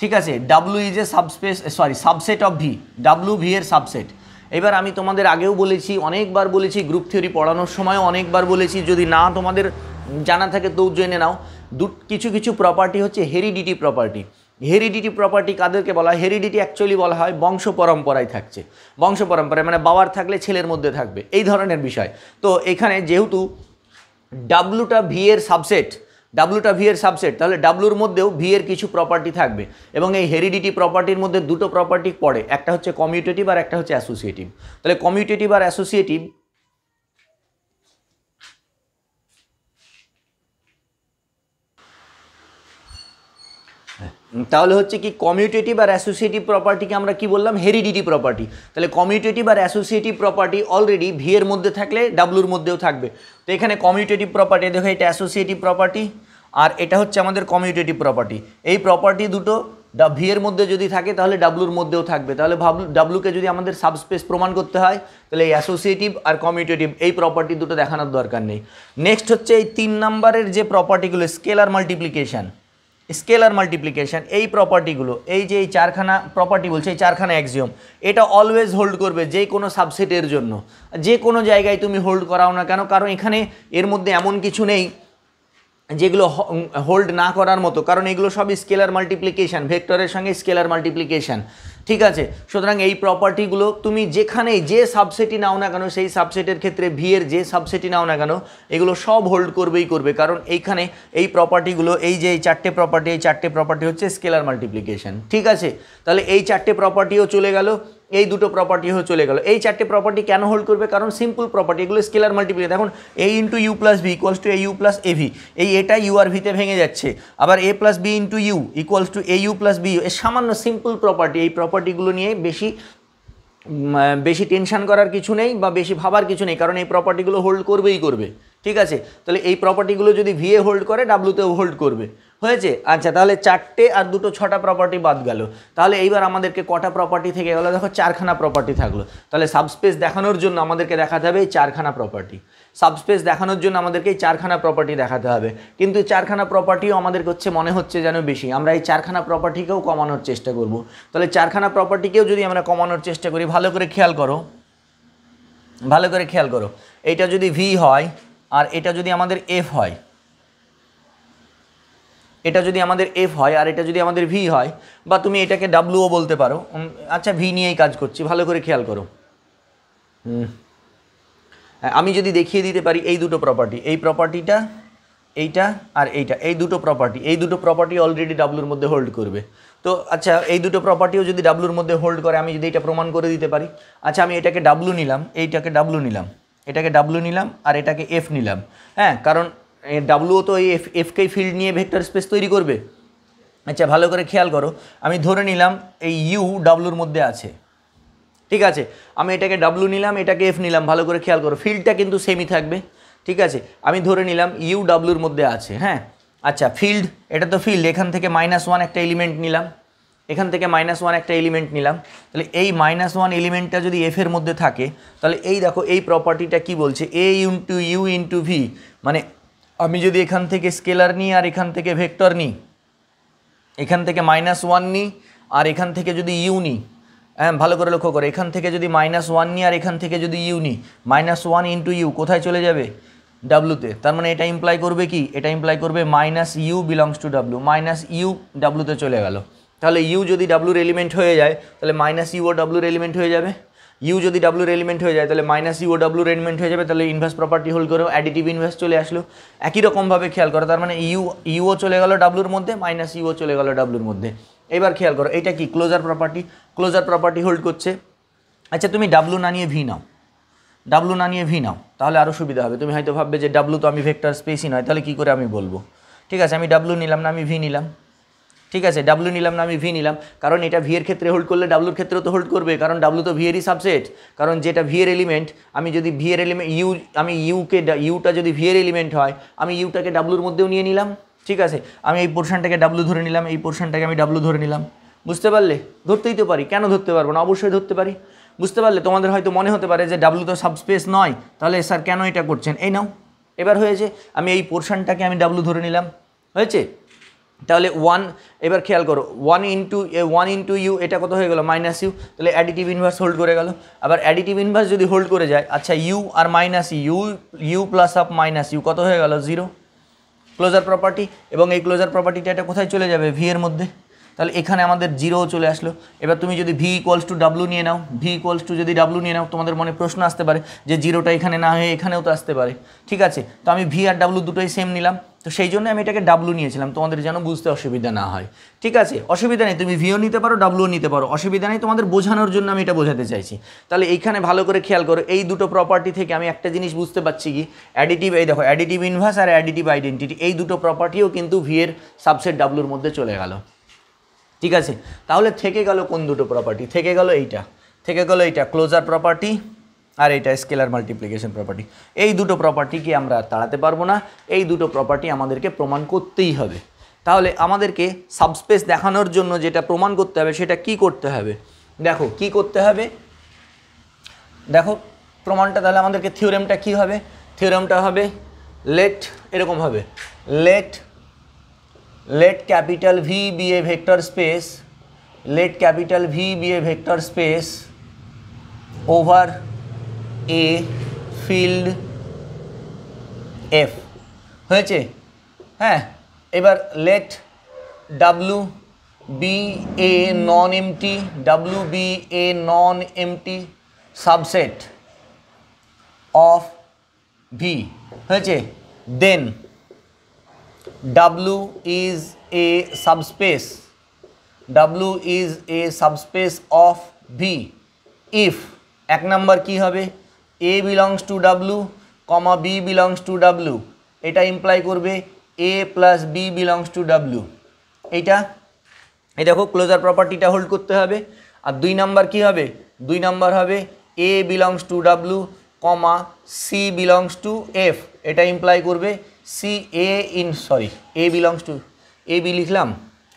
ঠিক আছে W is a subspace sorry subset of V W V এর সাবসেট এবার আমি তোমাদের আগেও বলেছি অনেকবার বলেছি গ্রুপ থিওরি পড়ানোর সময়ও অনেকবার বলেছি যদি না তোমাদের জানা থাকে তো জেনে নাও দু কিছু কিছু প্রপার্টি হচ্ছে হেরিডিটি প্রপার্টি হেরিডিটি প্রপার্টি কাদেরকে বলা হয় হেরিডিটি অ্যাকচুয়ালি বলা হয় বংশ পরম্পরায় থাকছে বংশ পরম্পরায় মানে বাবার থাকলে ছেলের মধ্যে থাকবে এই ধরনের বিষয় তো এখানে যেহেতু ডাব্লুটা ভি এর সাবসেট ডাব্লুটা ভি এর সাবসেট তাহলে ডাব্লুর মধ্যেও ভি এর কিছু প্রপার্টি থাকবে এবং এই হেরিডিটি প্রপার্টির মধ্যে দুটো প্রপার্টি পড়ে একটা হচ্ছে কমিউটেটিভ আর একটা হচ্ছে অ্যাসোসিয়েটিভ তাহলে কমিউটেটিভ আর অ্যাসোসিয়েটিভ তাহলে হচ্ছে কি কমিউটেটিভ আর অ্যাসোসিয়েটিভ প্রপার্টিকে আমরা কি বললাম হেরিডিটি প্রপার্টি তাহলে কমিউটেটিভ আর অ্যাসোসিয়েটিভ প্রপার্টি অলরেডি ভি এর মধ্যে থাকলে ডাব্লুর মধ্যেও থাকবে তো এখানে কমিউটেটিভ প্রপার্টি দেখো এটা অ্যাসোসিয়েটিভ প্রপার্টি আর এটা হচ্ছে আমাদের কমিউটেটিভ প্রপার্টি এই প্রপার্টি দুটো ডা ভি এর মধ্যে যদি থাকে তাহলে ডাব্লুর মধ্যেও থাকবে তাহলে ভাবলু ডাব্লুকে যদি আমাদের সাবস্পেস প্রমাণ করতে হয় তাহলে এই অ্যাসোসিয়েটিভ আর কমিউটেটিভ এই প্রপার্টি দুটো দেখানোর দরকার নেই নেক্সট হচ্ছে এই তিন নাম্বারের যে প্রপার্টিগুলো স্কেল আর মাল্টিপ্লিকেশান স্কেলার মাল্টিপ্লিকেশান এই প্রপার্টিগুলো এই যে এই চারখানা প্রপার্টি বলছে এই চারখানা অ্যাক্সিওম এটা অলওয়েজ হোল্ড করবে যে কোনো সাবসেটের জন্য যে কোনো জায়গায় তুমি হোল্ড করাও না কেন কারণ এখানে এর মধ্যে এমন কিছু নেই যেগুলো হোল্ড না করার মতো কারণ এগুলো সব স্কেলার মাল্টিপ্লিকেশান ভেক্টরের সঙ্গে স্কেলার মাল্টিপ্লিকেশান ঠিক আছে সুতরাং এই প্রপার্টিগুলো তুমি যেখানেই যে সাবসেটি নাও না কেন সেই সাবসেটের ক্ষেত্রে ভিয়ের যে সাবসেটি নাও না কেন এগুলো সব হোল্ড করবেই করবে কারণ এইখানে এই প্রপার্টিগুলো এই যে এই চারটে প্রপার্টি এই চারটে প্রপার্টি হচ্ছে স্কেলার মাল্টিপ্লিকেশন ঠিক আছে তাহলে এই চারটে প্রপার্টিও চলে গেল এই দুটো প্রপার্টি হয়ে চলে গেল এই চারটে প্রপার্টি কেন হোল্ড করবে কারণ সিম্পল প্রপার্টি এগুলো স্কেলার মাল্টিপ্লিকেশন দেখুন a into U plus V equals to a U plus a V এই এটা ইউ আর ভিতে ভেঙে যাচ্ছে আবার a plus B into U equals to a U plus b U এর সামান্য সিম্পল প্রপার্টি এই প্রপার্টিগুলো নিয়ে বেশি বেশি টেনশান করার কিছু নেই বা বেশি ভাবার কিছু নেই কারণ এই প্রপার্টিগুলো হোল্ড করবেই করবে ঠিক আছে তাহলে এই প্রপার্টিগুলো যদি ভিএ হোল্ড করে ডাব্লুতেও হোল্ড করবে হয়েছে আচ্ছা তাহলে চারটে আর দুটো ছটা প্রপার্টি বাদ গেল তাহলে এইবার আমাদেরকে কটা প্রপার্টি থেকে গেলো দেখো চারখানা প্রপার্টি থাকলো তাহলে সাবস্পেস দেখানোর জন্য আমাদেরকে দেখাতে হবে এই চারখানা প্রপার্টি সাবস্পেস দেখানোর জন্য আমাদেরকে এই চারখানা প্রপার্টি দেখাতে হবে কিন্তু চারখানা প্রপার্টিও আমাদের হচ্ছে মনে হচ্ছে যেন বেশি আমরা এই চারখানা প্রপার্টিকেও কমানোর চেষ্টা করব তাহলে চারখানা প্রপার্টিকেও যদি আমরা কমানোর চেষ্টা করি ভালো করে খেয়াল করো ভালো করে খেয়াল করো এটা যদি ভি হয় আর এটা যদি আমাদের এফ হয় এটা যদি আমাদের এফ হয় আর এটা যদি আমাদের ভি হয় বা তুমি এটাকে ডাব্লুও বলতে পারো আচ্ছা ভি নিয়েই কাজ করছি ভালো করে খেয়াল করো আমি যদি দেখিয়ে দিতে পারি এই দুটো প্রপার্টি এই প্রপার্টিটা এইটা আর এইটা এই দুটো প্রপার্টি এই দুটো প্রপার্টি অলরেডি ডাব্লুর মধ্যে হোল্ড করবে তো আচ্ছা এই দুটো প্রপার্টিও যদি ডাব্লুর মধ্যে হোল্ড করে আমি যদি এটা প্রমাণ করে দিতে পারি আচ্ছা আমি এটাকে ডাব্লু নিলাম এইটাকে ডাব্লু নিলাম এটাকে ডাব্লু নিলাম আর এটাকে এফ নিলাম হ্যাঁ কারণ ডাব্লুও তো এই এফ এফকে ফিল্ড নিয়ে ভেক্টর স্পেস তৈরি করবে আচ্ছা ভালো করে খেয়াল করো আমি ধরে নিলাম এই ইউ ডাব্লুর মধ্যে আছে ঠিক আছে আমি এটাকে ডাব্লু নিলাম এটাকে এফ নিলাম ভালো করে খেয়াল করো ফিল্ডটা কিন্তু সেমই থাকবে ঠিক আছে আমি ধরে নিলাম ইউ ডাব্লুর মধ্যে আছে হ্যাঁ আচ্ছা ফিল্ড এটা তো ফিল্ড এখান থেকে মাইনাস ওয়ান একটা এলিমেন্ট নিলাম এখান থেকে মাইনাস ওয়ান একটা এলিমেন্ট নিলাম তাহলে এই মাইনাস ওয়ান এলিমেন্টটা যদি এফের মধ্যে থাকে তাহলে এই দেখো এই প্রপার্টিটা কি বলছে a into U into V মানে আমি যদি এখান থেকে স্কেলার নিই আর এখান থেকে ভেক্টর নিই এখান থেকে মাইনাস ওয়ান নিই আর এখান থেকে যদি ইউ নিই হ্যাঁ ভালো করে লক্ষ্য করো এখান থেকে যদি মাইনাস ওয়ান নিই আর এখান থেকে যদি ইউ নিই মাইনাস ওয়ান ইন্টু ইউ কোথায় চলে যাবে ডাব্লুতে তার মানে এটা ইমপ্লাই করবে কি এটা ইমপ্লাই করবে minus U belongs to W minus U ডাব্লুতে চলে গেল তাহলে ইউ যদি ডাব্লুর এলিমেন্ট হয়ে যায় তাহলে মাইনাস ইউ ও ডাব্লুর এলিমেন্ট হয়ে যাবে ইউ যদি ডাব্লুর এলিমেন্ট হয়ে যায় তাহলে মাইনাস ইউ ও ডাব্লুর এলিমেন্ট হয়ে যাবে তাহলে ইনভার্স প্রপার্টি হোল্ড করো অ্যাডিটিভ ইনভার্স চলে আসলো একই রকমভাবে খেয়াল করো তার মানে ইউ ইউও চলে গেল ডাব্লুর মধ্যে মাইনাস ইউও চলে গেলো ডাব্লুর মধ্যে এবার খেয়াল করো এটা কি closure property closure property hold করছে আচ্ছা তুমি ডাব্লু না নিয়ে ভি নাও ডাব্লু না নিয়ে ভি নাও তাহলে আরও সুবিধা হবে তুমি হয়তো ভাববে যে ডাব্লু তো আমি ভেক্টর স্পেসই নয় তাহলে কী করে আমি বলবো ঠিক আছে আমি ডাব্লু নিলাম না আমি ভি নিলাম ঠিক আছে ডাব্লু নিলাম না আমি ভি নিলাম কারণ এটা ভি এর ক্ষেত্রে হোল্ড করলে ডাব্লুর ক্ষেত্রেও তো হোল্ড করবে কারণ ডাব্লু তো ভি এরই সাবসেট কারণ যেটা ভি এর এলিমেন্ট আমি যদি ভি এর এলিমেন্ট ইউ আমি ইউকে ইউটা যদি ভি এর এলিমেন্ট হয় আমি ইউটাকে ডাব্লুর মধ্যেও নিয়ে নিলাম ঠিক আছে আমি এই পোর্শনটাকে ডাব্লু ধরে নিলাম এই পোর্শনটাকে আমি ডাব্লু ধরে নিলাম বুঝতে পারলে ধরতেই তো পারি কেন ধরতে পারবো না অবশ্যই ধরতে পারি বুঝতে পারলে তোমাদের হয়তো মনে হতে পারে যে ডাব্লু তো সাবস্পেস নয় তাহলে স্যার কেন এটা করছেন এই নাও এবার হয়েছে আমি এই পোর্শনটাকে আমি ডাব্লু ধরে নিলাম হয়েছে তাহলে ওয়ান এবার খেয়াল করো one into one into U এটা কত হয়ে গেল মাইনাস ইউ তাহলে অ্যাডিটিভ ইনভার্স হোল্ড করে গেল আবার অ্যাডিটিভ ইনভার্স যদি হোল্ড করে যায় আচ্ছা ইউ আর minus U U plus of minus U কত হয়ে গেল জিরো ক্লোজার প্রপার্টি এবং এই ক্লোজার প্রপার্টিটা এটা কোথায় চলে যাবে ভি এর মধ্যে তাহলে এখানে আমাদের জিরো চলে আসলো এবার তুমি যদি ভি ইকোয়ালস টু ডাব্লু নিয়ে নাও ভি ইকোয়ালস টু যদি ডাব্লু নিয়ে নাও তোমাদের মনে প্রশ্ন আসতে পারে যে জিরোটা এখানে না হয়ে এখানেও তো আসতে পারে ঠিক আছে তো আমি ভি আর ডাব্লু দুটোই সেম নিলাম তো সেই জন্য আমি এটাকে ডাব্লু নিয়েছিলাম তোমাদের যেন বুঝতে অসুবিধা না হয় ঠিক আছে অসুবিধা নেই তুমি ভিও নিতে পারো ডাব্লুও নিতে পারো অসুবিধা নেই তোমাদের বোঝানোর জন্য আমি এটা বোঝাতে চাইছি তাহলে এইখানে ভালো করে খেয়াল করো এই দুটো প্রপার্টি থেকে আমি একটা জিনিস বুঝতে পারছি কি অ্যাডিটিভ এই দেখো অ্যাডিটিভ ইনভার্স আর অ্যাডিটিভ আইডেন্টিটি এই দুটো প্রপার্টিও কিন্তু ভি এর সাবসেট ডাব্লুর মধ্যে চলে গেল ঠিক আছে তাহলে থেকে গেল কোন দুটো প্রপার্টি থেকে গেল এইটা থেকে গেল এইটা ক্লোজার প্রপার্টি আর এটা স্কেলার মাল্টিপ্লিকেশন প্রপার্টি এই দুটো প্রপার্টিকে আমরা তাড়াতে পারবো না এই দুটো প্রপার্টি আমাদেরকে প্রমাণ করতেই হবে তাহলে আমাদেরকে সাবস্পেস দেখানোর জন্য যেটা প্রমাণ করতে হবে সেটা কি করতে হবে দেখো কি করতে হবে দেখো প্রমাণটা তাহলে আমাদেরকে থিওরেমটা কি হবে থিওরেমটা হবে লেট এরকম হবে let let capital V be a vector space let capital V be a vector space over a field F हाँ let W be a non empty W be a non empty subset of V हो दें W is a subspace W is a subspace of B if এক number কি হবে A belongs to W comma B belongs to W এটা imply করবে A plus B belongs to W এইটা এই দেখো ক্লোজার প্রপার্টিটা হোল্ড করতে হবে আর দুই নাম্বার কি হবে দুই নাম্বার হবে A belongs to W comma C belongs to F এটা ইমপ্লাই করবে C A in sorry A belongs to A B লিখলাম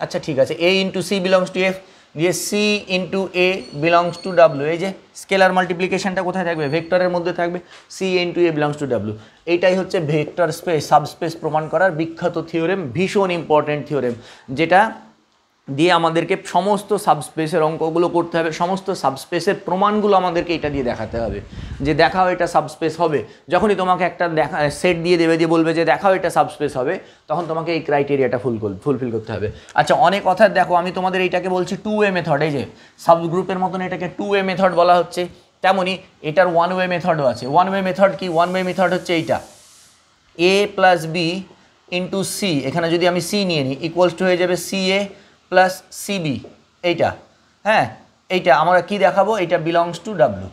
আচ্ছা ঠিক আছে A into C belongs to F দিয়ে C into A belongs to W এই যে scalar মাল্টিপ্লিকেশনটা কোথায় থাকবে ভেক্টরের মধ্যে থাকবে C into A belongs to W এইটাই হচ্ছে ভেক্টর স্পেস সাবস্পেস প্রমাণ করার বিখ্যাত থিওরেম ভীষণ ইম্পর্ট্যান্ট থিওরেম যেটা দিয়ে আমাদেরকে সমস্ত সাবস্পেসের অঙ্কগুলো করতে হবে সমস্ত সাবস্পেসের প্রমাণগুলো আমাদেরকে এটা দিয়ে দেখাতে হবে যে দেখাও এটা সাবস্পেস হবে যখনই তোমাকে একটা দেখা সেট দিয়ে দেবে দিয়ে বলবে যে দেখাও এটা সাবস্পেস হবে তখন তোমাকে এই ক্রাইটেরিয়াটা ফুল ফুলফিল করতে হবে আচ্ছা অনেক কথা দেখো আমি তোমাদের এইটাকে বলছি টু ওয়ে মেথড এই যে সাবগ্রুপের মতন এটাকে টু ওয়ে মেথড বলা হচ্ছে তেমনই এটার ওয়ান ওয়ে মেথডও আছে ওয়ান ওয়ে মেথড কি ওয়ান ওয়ে মেথড হচ্ছে এইটা A plus B into C এখানে যদি আমি সি নিয়ে নিই ইকুয়ালস টু হয়ে যাবে সি এ প্লাস সিবি এইটা হ্যাঁ এইটা আমরা কি দেখাবো এটা বিলংস টু ডাব্লু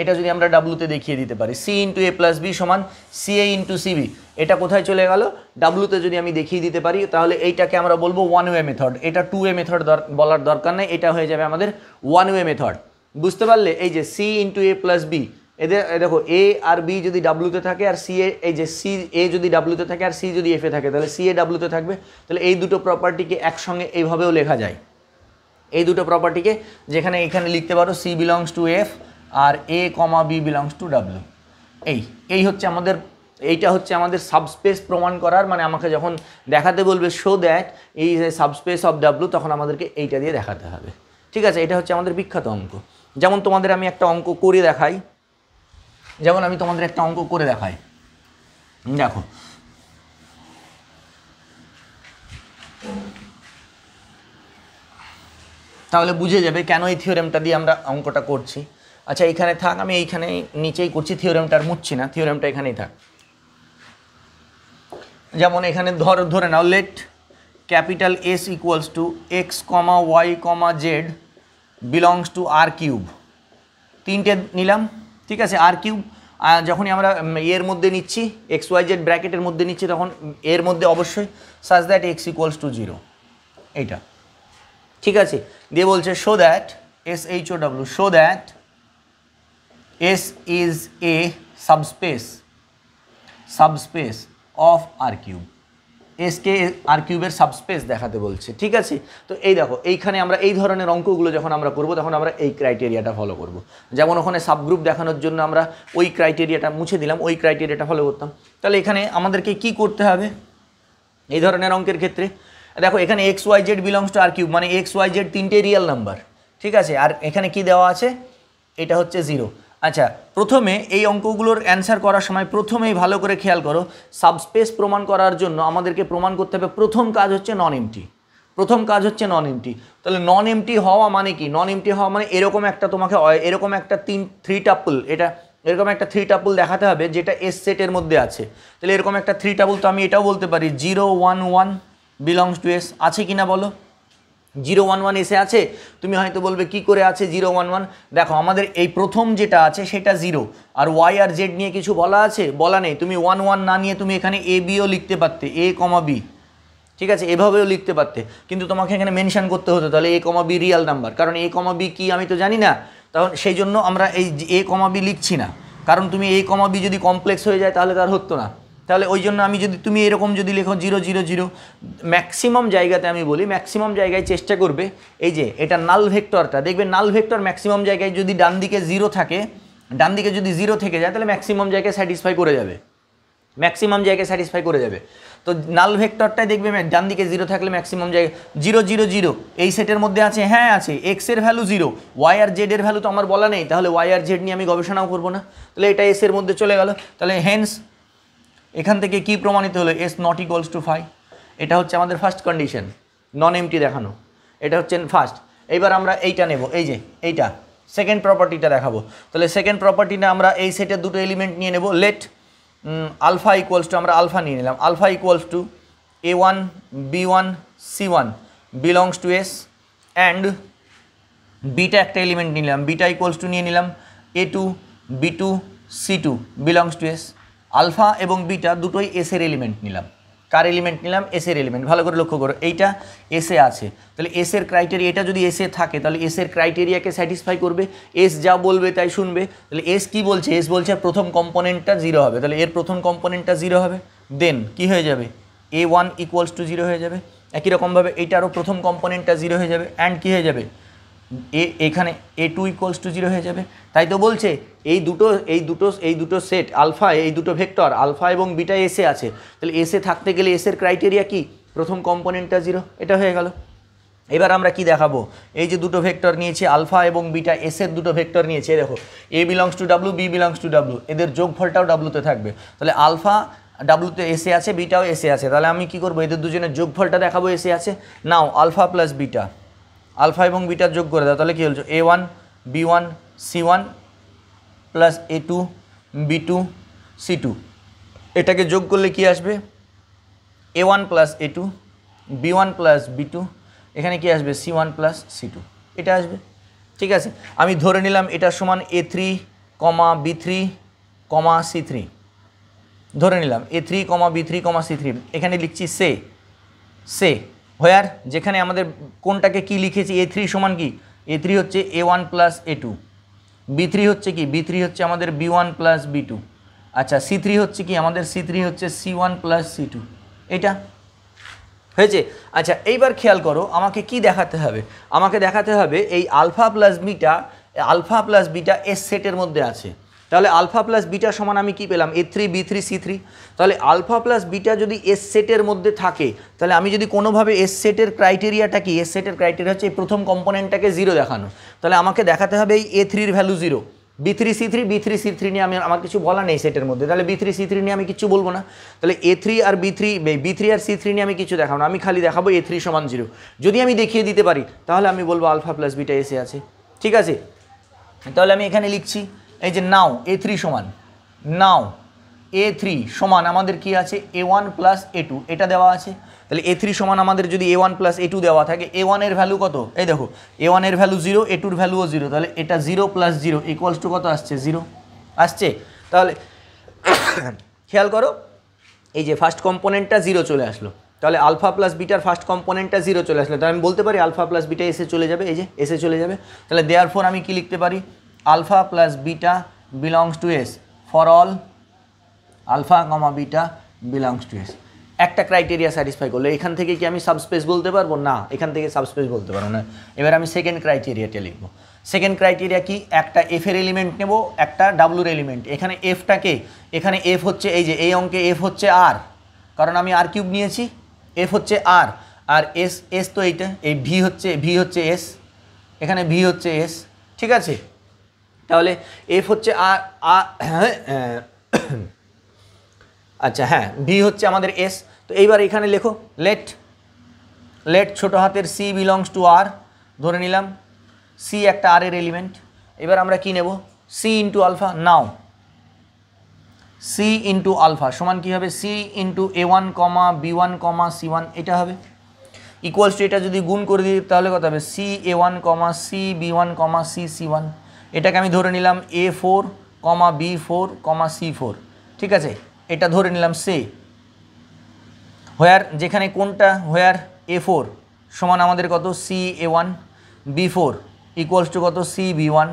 এটা যদি আমরা ডাব্লুতে দেখিয়ে দিতে পারি C into A plus B সমান সি এ ইন্টু সিবি এটা কোথায় চলে গেল ডাব্লুতে যদি আমি দেখিয়ে দিতে পারি তাহলে এইটাকে আমরা বলবো ওয়ান ওয়ে মেথড এটা টু ওয়ে মেথড বলার দরকার নেই এটা হয়ে যাবে আমাদের ওয়ান ওয়ে মেথড বুঝতে পারলে এই যে C into A plus B এদের দেখো এ আর বি যদি ডাব্লুতে থাকে আর সি এ এই যে সি এ যদি ডাব্লুতে থাকে আর সি যদি এফ এ থাকে তাহলে সি এ ডাব্লুতে থাকবে তাহলে এই দুটো প্রপার্টিকে একসঙ্গে এইভাবেও লেখা যায় এই দুটো প্রপার্টিকে যেখানে এখানে লিখতে পারো সি বিলংস টু এফ আর A comma B belongs to W এই এই হচ্ছে আমাদের এইটা হচ্ছে আমাদের সাবস্পেস প্রমাণ করার মানে আমাকে যখন দেখাতে বলবে শো দ্যাট এই সাবস্পেস অফ ডাব্লু তখন আমাদেরকে এইটা দিয়ে দেখাতে হবে ঠিক আছে এটা হচ্ছে আমাদের বিখ্যাত অঙ্ক যেমন তোমাদের আমি একটা অঙ্ক করে দেখাই যেমন আমি তোমাদের একটা অঙ্ক করে দেখাই দেখো তাহলে বুঝে যাবে কেন এই থিওরেমটা দিয়ে আমরা অঙ্কটা করছি আচ্ছা এইখানে থাক আমি এইখানে নিচেই করছি থিওরেমটা আর মুচ্ছি না থিওরেমটা এখানেই থাক যেমন এখানে ধর ধরে নাও let capital S equals to X comma Y comma Z belongs to R cube তিনটে নিলাম ঠিক আছে আর কিউব যখনই আমরা এর মধ্যে নিচ্ছি এক্স ওয়াই জেড ব্র্যাকেটের মধ্যে নিচ্ছি তখন এর মধ্যে অবশ্যই such that X equals to zero এইটা ঠিক আছে দিয়ে বলছে show that S H O W show that S is a subspace subspace of R cube এসকে আর কিউবের সাবস্পেস দেখাতে বলছে ঠিক আছে তো এই দেখো এইখানে আমরা এই ধরনের অঙ্কগুলো যখন আমরা করব তখন আমরা এই ক্রাইটেরিয়াটা ফলো করব। যেমন ওখানে সাবগ্রুপ দেখানোর জন্য আমরা ওই ক্রাইটেরিয়াটা মুছে দিলাম ওই ক্রাইটেরিয়াটা ফলো করতাম তাহলে এখানে আমাদেরকে কি করতে হবে এই ধরনের অঙ্কের ক্ষেত্রে দেখো এখানে X Y Z belongs to R cube মানে এক্স ওয়াই জেড তিনটে রিয়েল নাম্বার ঠিক আছে আর এখানে কি দেওয়া আছে এটা হচ্ছে জিরো আচ্ছা প্রথমে এই অঙ্কগুলোর অ্যান্সার করার সময় প্রথমেই ভালো করে খেয়াল করো সাবস্পেস প্রমাণ করার জন্য আমাদেরকে প্রমাণ করতে হবে প্রথম কাজ হচ্ছে নন এমটি প্রথম কাজ হচ্ছে নন এমটি তাহলে নন এমটি হওয়া মানে কি নন এমটি হওয়া মানে এরকম একটা তোমাকে এরকম একটা তিন থ্রি টাপল এটা এরকম একটা থ্রি টাপল দেখাতে হবে যেটা এস সেটের মধ্যে আছে তাহলে এরকম একটা থ্রি টাপল তো আমি এটাও বলতে পারি zero one one belongs to S আছে কি না বলো জিরো ওয়ান ওয়ান এসে আছে তুমি হয়তো বলবে কি করে আছে জিরো ওয়ান ওয়ান দেখো আমাদের এই প্রথম যেটা আছে সেটা জিরো আর ওয়াই আর জেড নিয়ে কিছু বলা আছে বলা নেই তুমি ওয়ান ওয়ান না নিয়ে তুমি এখানে এ বিও লিখতে পারতে এ কমা বি ঠিক আছে এভাবেও লিখতে পারতে কিন্তু তোমাকে এখানে মেনশান করতে হতো তাহলে A comma B real number কারণ এ কমা বি কী আমি তো জানি না তখন সেই জন্য আমরা এই এ কমা বি লিখছি না কারণ তুমি এ কমা বি যদি কমপ্লেক্স হয়ে যায় তাহলে তার হতো না তাহলে ওই জন্য আমি যদি তুমি এরকম যদি লেখো জিরো জিরো জিরো ম্যাক্সিমাম জায়গাতে আমি বলি ম্যাক্সিমাম জায়গায় চেষ্টা করবে এই যে এটা নাল ভেক্টরটা দেখবে নাল ভেক্টর ম্যাক্সিমাম জায়গায় যদি ডান দিকে জিরো থাকে ডান দিকে যদি জিরো থেকে যায় তাহলে ম্যাক্সিমাম জায়গায় স্যাটিসফাই করে যাবে ম্যাক্সিমাম জায়গায় স্যাটিসফাই করে যাবে তো নাল ভেক্টরটাই দেখবে ডান দিকে জিরো থাকলে ম্যাক্সিমাম জায়গায় জিরো জিরো জিরো এই সেটের মধ্যে আছে হ্যাঁ আছে এক্সের ভ্যালু জিরো ওয়াই আর জেডের ভ্যালু তো আমার বলা নেই তাহলে ওয়াই আর জেড নিয়ে আমি গবেষণাও করবো না তাহলে এটা এসের মধ্যে চলে গেল তাহলে হেন্স এখান থেকে কি প্রমাণিত হলো S not equals to phi এটা হচ্ছে আমাদের ফার্স্ট কন্ডিশন নন এমটি দেখানো এটা হচ্ছে ফার্স্ট এইবার আমরা এইটা নেব এই যে এইটা সেকেন্ড প্রপার্টিটা দেখাবো তাহলে সেকেন্ড প্রপার্টিটা আমরা এই সেটের দুটো এলিমেন্ট নিয়ে নেব লেট আলফা ইকুয়ালস টু আমরা আলফা নিয়ে নিলাম alpha equals to A one B one C one belongs to S and beta একটা এলিমেন্ট নিলাম বিটা ইকুয়ালস টু নিয়ে নিলাম A two B two C two belongs to S alpha এবং beta দুটোই এসের এলিমেন্ট নিলাম কার এলিমেন্ট নিলাম এসের এলিমেন্ট ভালো করে লক্ষ্য করো এইটা এসে আছে তাহলে এসের ক্রাইটেরিয়া এটা যদি এসে থাকে তাহলে এসের ক্রাইটেরিয়াকে স্যাটিসফাই করবে এস যা বলবে তাই শুনবে তাহলে এস কি বলছে এস বলছে প্রথম কম্পোনেন্টটা জিরো হবে তাহলে এর প্রথম কম্পোনেন্টটা জিরো হবে দেন কি হয়ে যাবে A one equals to zero হয়ে যাবে একই রকমভাবে এইটারও প্রথম কম্পোনেন্টটা জিরো হয়ে যাবে অ্যান্ড কী হয়ে যাবে এ এখানে A two equals to zero হয়ে যাবে তাই তো বলছে এই দুটো এই দুটো এই দুটো সেট আলফা এই দুটো ভেক্টর আলফা এবং বিটা এসে আছে তাহলে এসে থাকতে গেলে এসের ক্রাইটেরিয়া কি প্রথম কম্পোনেন্টটা জিরো এটা হয়ে গেল এবার আমরা কি দেখাবো এই যে দুটো ভেক্টর নিয়েছে আলফা এবং বিটা এসের দুটো ভেক্টর নিয়েছে দেখো A belongs to W B belongs to W এদের যোগফলটাও ডাব্লুতে থাকবে তাহলে আলফা ডাব্লুতে এসে আছে বিটাও এসে আছে তাহলে আমি কি করবো এদের দুজনের যোগফলটা দেখাবো এসে আছে নাও আলফা প্লাস বিটা আলফা এবং বিটা যোগ করে দাও তাহলে কী হয়েছে A one B one C one plus A two B two C two এটাকে যোগ করলে কি আসবে A one plus A two B one plus B two এখানে কি আসবে C one plus C two এটা আসবে ঠিক আছে আমি ধরে নিলাম এটা সমান A three comma B three comma C three ধরে নিলাম A three comma B three comma C three এখানে লিখছি সে সে হয়ার যেখানে আমাদের কোনটাকে কি লিখেছি এ থ্রি সমান কি এ থ্রি হচ্ছে A one plus A two B three হচ্ছে কি বি থ্রি হচ্ছে আমাদের B one plus B two আচ্ছা সি থ্রি হচ্ছে কি আমাদের সি থ্রি হচ্ছে C one plus C two এটা হয়েছে আচ্ছা এইবার খেয়াল করো আমাকে কি দেখাতে হবে আমাকে দেখাতে হবে এই alpha plus beta alpha plus beta S সেটের মধ্যে আছে তাহলে আলফা প্লাস বিটা সমান আমি কি পেলাম A three B three C three তাহলে আলফা প্লাস বিটা যদি এস সেটের মধ্যে থাকে তাহলে আমি যদি কোনোভাবে এস সেটের ক্রাইটেরিয়াটা কি এস সেটের ক্রাইটেরিয়া হচ্ছে এই প্রথম কম্পোনেন্টটাকে জিরো দেখানো তাহলে আমাকে দেখাতে হবে এই এ থ্রির value zero B three C three B three C three নিয়ে আমি আমার কিছু বলা নেই সেটের মধ্যে তাহলে বি থ্রি সি থ্রি নিয়ে আমি কিছু বলবো না তাহলে এ থ্রি আর বি থ্রি বি থ্রি আর সি থ্রি নিয়ে আমি কিছু দেখাবো না আমি খালি দেখাবো এ থ্রি সমান জিরো যদি আমি দেখিয়ে দিতে পারি তাহলে আমি বলবো আলফা প্লাস বিটা এসে আছে ঠিক আছে তাহলে আমি এখানে লিখছি এই যে নাও এ থ্রি সমান নাও এ থ্রি সমান আমাদের কি আছে A one plus A two এটা দেওয়া আছে তাহলে এ থ্রি সমান আমাদের যদি A one plus A two দেওয়া থাকে এ ওয়ানের ভ্যালু কত এই দেখো এ ওয়ানের ভ্যালু জিরো এ টুর ভ্যালুও জিরো তাহলে এটা zero plus zero equals to কত আসছে জিরো আসছে তাহলে খেয়াল করো এই যে ফার্স্ট কম্পোনেন্টটা জিরো চলে আসলো তাহলে আলফা প্লাস বিটার ফার্স্ট কম্পোনেন্টটা জিরো চলে আসলো তাহলে আমি বলতে পারি আলফা প্লাস বিটা এসে চলে যাবে এই যে এসে চলে যাবে তাহলে দেয়ার ফোর আমি কি লিখতে পারি alpha plus beta belongs to S for all alpha comma beta belongs to S একটা ক্রাইটেরিয়া স্যাটিসফাই করলো এখান থেকে কি আমি সাবস্পেস বলতে পারবো না এখান থেকে সাবস্পেস বলতে পারবো না এবার আমি সেকেন্ড ক্রাইটেরিয়াটা লিখব সেকেন্ড ক্রাইটেরিয়া কি একটা এফের এলিমেন্ট নেব একটা ডাব্লুর এলিমেন্ট এখানে এফটাকে এখানে এফ হচ্ছে এই যে এই অঙ্কে এফ হচ্ছে আর কারণ আমি আর কিউব নিয়েছি এফ হচ্ছে আর আর এস এস তো এইটা এই ভি হচ্ছে ভি হচ্ছে এস এখানে ভি হচ্ছে এস ঠিক আছে তাহলে এফ হচ্ছে আর হ্যাঁ, আচ্ছা হ্যাঁ বি হচ্ছে আমাদের এস তো এইবার এখানে লেখো লেট লেট ছোট হাতের সি বিলংস টু আর ধরে নিলাম সি একটা আর এর এলিমেন্ট এবার আমরা কি নেব সি ইন্টু আলফা নাও সি ইন্টু আলফা সমান কী হবে C into A one comma B one comma C one এটা হবে ইকুয়ালস টু এটা যদি গুণ করে দিই তাহলে কত হবে C A one comma C B one comma C C one এটাকে আমি ধরে নিলাম A four comma B four comma C four ঠিক আছে এটা ধরে নিলাম সে হোয়ার যেখানে কোনটা হোয়ার এ ফোর সমান আমাদের কত C A one B four equals to কত সি বি ওয়ান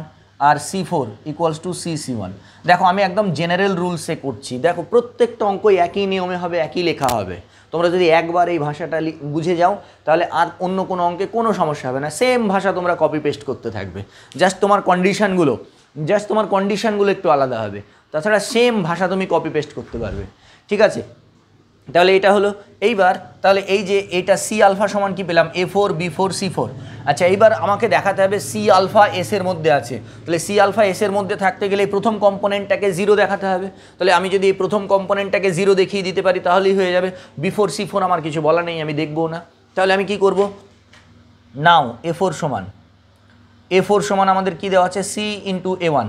আর C four equals to C C one দেখো আমি একদম জেনারেল রুলসে করছি দেখো প্রত্যেকটা অঙ্কই একই নিয়মে হবে একই লেখা হবে তোমরা যদি একবার এই ভাষাটা বুঝে যাও তাহলে আর অন্য কোনো অঙ্কে কোনো সমস্যা হবে না সেম ভাষা তোমরা কপি পেস্ট করতে থাকবে জাস্ট তোমার কন্ডিশানগুলো জাস্ট তোমার কন্ডিশানগুলো একটু আলাদা হবে তাছাড়া সেম ভাষা তুমি কপি পেস্ট করতে পারবে ঠিক আছে তাহলে এটা হলো এইবার তাহলে এই যে এটা সি আলফা সমান কি পেলাম A four B four C four আচ্ছা এইবার আমাকে দেখাতে হবে সি আলফা এস এর মধ্যে আছে তাহলে সি আলফা এস এর মধ্যে থাকতে গেলে প্রথম কম্পোনেন্টটাকে জিরো দেখাতে হবে তাহলে আমি যদি এই প্রথম কম্পোনেন্টটাকে জিরো দেখিয়ে দিতে পারি তাহলেই হয়ে যাবে বি ফোর সি ফোর আমার কিছু বলা নেই আমি দেখবো না তাহলে আমি কি করব নাও এ ফোর সমান এ ফোর সমান আমাদের কি দেওয়া আছে সি ইন্টু এ ওয়ান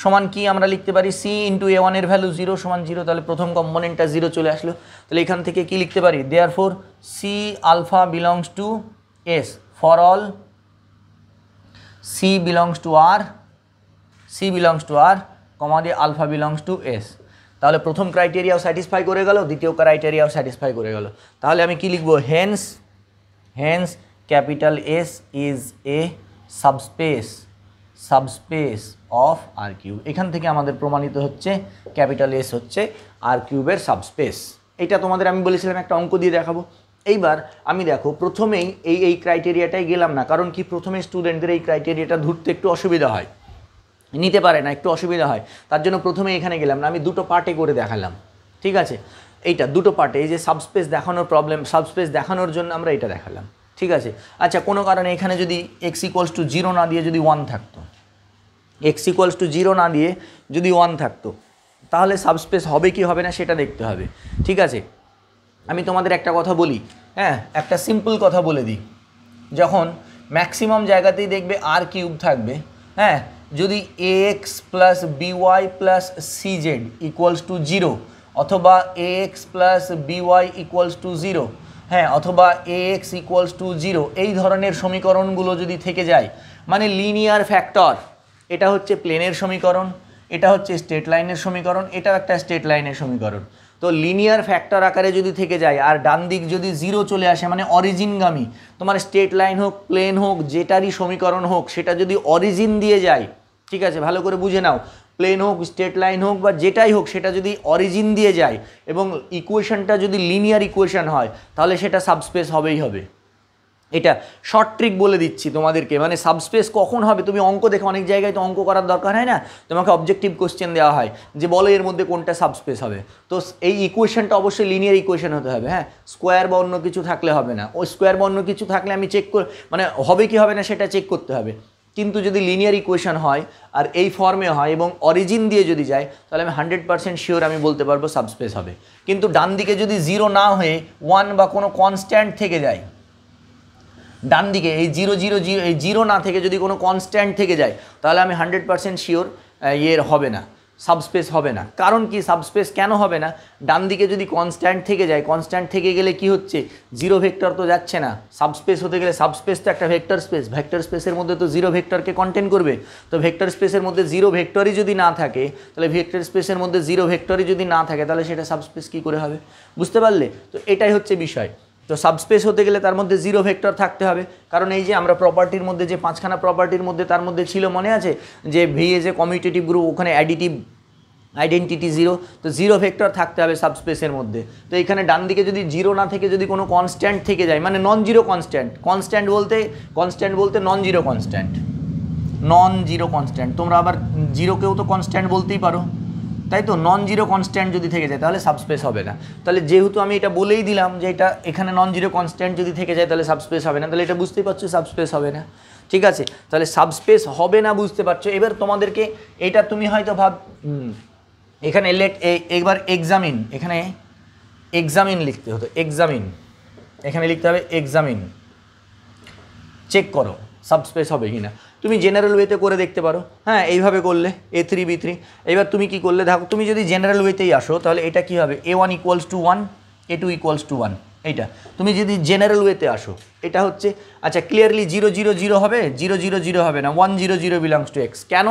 সমান কি আমরা লিখতে পারি সি ইন্টু এ ওয়ানের ভ্যালু জিরো সমান জিরো তাহলে প্রথম কম্পোনেন্টটা জিরো চলে আসলো তাহলে এখান থেকে কি লিখতে পারি therefore C alpha belongs to S for all C belongs to R C belongs to R comma দিয়ে আলফা বিলংস টু এস তাহলে প্রথম ক্রাইটেরিয়াও স্যাটিসফাই করে গেল দ্বিতীয় ক্রাইটেরিয়াও স্যাটিসফাই করে গেল তাহলে আমি কি লিখব hence hence capital S is a subspace subspace of R cube এখান থেকে আমাদের প্রমাণিত হচ্ছে ক্যাপিটাল এস হচ্ছে আর কিউবের সাবস্পেস এটা তোমাদের আমি বলেছিলাম একটা অঙ্ক দিয়ে দেখাবো এইবার আমি দেখো প্রথমেই এই এই ক্রাইটেরিয়াটাই গেলাম না কারণ কি প্রথমে স্টুডেন্টদের এই ক্রাইটেরিয়াটা ধরতে একটু অসুবিধা হয় নিতে পারে না একটু অসুবিধা হয় তার জন্য প্রথমে এখানে গেলাম না আমি দুটো পার্টে করে দেখালাম ঠিক আছে এইটা দুটো পার্টে এই যে সাবস্পেস দেখানোর প্রবলেম সাবস্পেস দেখানোর জন্য আমরা এটা দেখালাম ঠিক আছে আচ্ছা কোনো কারণে এখানে যদি এক্স ইকোয়ালস টু জিরো না দিয়ে যদি ওয়ান থাকতো এক্স ইকোয়ালস টু জিরো না দিয়ে যদি ওয়ান থাকতো তাহলে সাবস্পেস হবে কি হবে না সেটা দেখতে হবে ঠিক আছে আমি তোমাদের একটা কথা বলি হ্যাঁ একটা সিম্পল কথা বলে দিই যখন ম্যাক্সিমাম জায়গাতেই দেখবে আর কিউব থাকবে হ্যাঁ যদি A X plus B Y plus C Z equals to zero অথবা A X plus B Y equals to zero হ্যাঁ অথবা A X equals to zero এই ধরনের সমীকরণগুলো যদি থেকে যায় মানে লিনিয়ার ফ্যাক্টর এটা হচ্ছে প্লেনের সমীকরণ এটা হচ্ছে স্টেট লাইনের সমীকরণ এটাও একটা স্টেট লাইনের সমীকরণ তো লিনিয়ার ফ্যাক্টর আকারে যদি থেকে যায় আর ডান দিক যদি জিরো চলে আসে মানে অরিজিনগামী তোমার স্টেট লাইন হোক প্লেন হোক যেটারই সমীকরণ হোক সেটা যদি অরিজিন দিয়ে যায় ঠিক আছে ভালো করে বুঝে নাও প্লেন হোক স্টেট লাইন হোক বা যেটাই হোক সেটা যদি অরিজিন দিয়ে যায় এবং ইকুয়েশানটা যদি লিনিয়ার ইকুয়েশান হয় তাহলে সেটা সাবস্পেস হবেই হবে এটা শর্ট ট্রিক বলে দিচ্ছি তোমাদেরকে মানে সাবস্পেস কখন হবে তুমি অঙ্ক দেখো অনেক জায়গায় তো অঙ্ক করার দরকার হয় না তোমাকে অবজেক্টিভ কোশ্চেন দেওয়া হয় যে বলো এর মধ্যে কোনটা সাবস্পেস হবে তো এই ইকুয়েশানটা অবশ্যই লিনিয়ার ইকুয়েশান হতে হবে হ্যাঁ স্কোয়ার বা অন্য কিছু থাকলে হবে না ওই স্কোয়ার বা অন্য কিছু থাকলে আমি চেক মানে হবে কি হবে না সেটা চেক করতে হবে কিন্তু যদি লিনিয়ার ইকুয়েশন হয় আর এই ফর্মে হয় এবং অরিজিন দিয়ে যদি যায় তাহলে আমি হান্ড্রেড পার্সেন্ট শিওর আমি বলতে পারবো সাবস্পেস হবে কিন্তু ডান দিকে যদি জিরো না হয়ে ওয়ান বা কোনো কনস্ট্যান্ট থেকে যায় ডান দিকে এই জিরো জিরো জিরো এই জিরো না থেকে যদি কোনো কনস্ট্যান্ট থেকে যায় তাহলে আমি হান্ড্রেড পার্সেন্ট শিওর ইয়ের হবে না সাবস্পেস হবে না কারণ কি সাবস্পেস কেন হবে না ডান দিকে যদি কনস্ট্যান্ট থেকে যায় কনস্ট্যান্ট থেকে গেলে কি হচ্ছে জিরো ভেক্টর তো যাচ্ছে না সাবস্পেস হতে গেলে সাবস্পেস তো একটা ভেক্টর স্পেস ভেক্টর স্পেসের মধ্যে তো জিরো ভেক্টরকে কন্টেন করবে তো ভেক্টর স্পেসের মধ্যে জিরো ভেক্টরই যদি না থাকে তাহলে ভেক্টর স্পেসের মধ্যে জিরো ভেক্টরই যদি না থাকে তাহলে সেটা সাবস্পেস কী করে হবে বুঝতে পারলে তো এটাই হচ্ছে বিষয় তো সাবস্পেস হতে গেলে তার মধ্যে জিরো ভেক্টর থাকতে হবে কারণ এই যে আমরা প্রপার্টির মধ্যে যে পাঁচখানা প্রপার্টির মধ্যে তার মধ্যে ছিল মনে আছে যে ভি এ যে কমিউটেটিভ গ্রুপ ওখানে অ্যাডিটিভ আইডেন্টিটি জিরো তো জিরো ভেক্টর থাকতে হবে সাবস্পেসের মধ্যে তো এখানে ডান দিকে যদি জিরো না থেকে যদি কোনো কনস্ট্যান্ট থেকে যায় মানে নন জিরো কনস্ট্যান্ট কনস্ট্যান্ট বলতে কনস্ট্যান্ট বলতে non zero constant non zero constant তোমরা আবার জিরোকেও তো কনস্ট্যান্ট বলতেই পারো তাই তো নন জিরো কনস্ট্যান্ট যদি থেকে যায় তাহলে সাবস্পেস হবে না তাহলে যেহেতু আমি এটা বলেই দিলাম যে এটা এখানে নন জিরো কনস্ট্যান্ট যদি থেকে যায় তাহলে সাবস্পেস হবে না তাহলে এটা বুঝতেই পারছো সাবস্পেস হবে না ঠিক আছে তাহলে সাবস্পেস হবে না বুঝতে পারছো এবার তোমাদেরকে এটা তুমি হয়তো ভাব এখানে লেট এবার এক্সামিন এখানে এক্সামিন লিখতে হতো এক্সামিন এখানে লিখতে হবে এক্সামিন চেক করো সাবস্পেস হবে কি না তুমি জেনারেল ওয়েতে করে দেখতে পারো হ্যাঁ এইভাবে করলে এ থ্রি বি থ্রি এবার তুমি কি করলে দেখো তুমি যদি জেনারেল ওয়েতেই আসো তাহলে এটা কি হবে A one equals to one A two equals to one এইটা তুমি যদি জেনারেল ওয়েতে আসো এটা হচ্ছে আচ্ছা ক্লিয়ারলি জিরো জিরো জিরো হবে জিরো জিরো জিরো হবে না one zero zero belongs to X কেন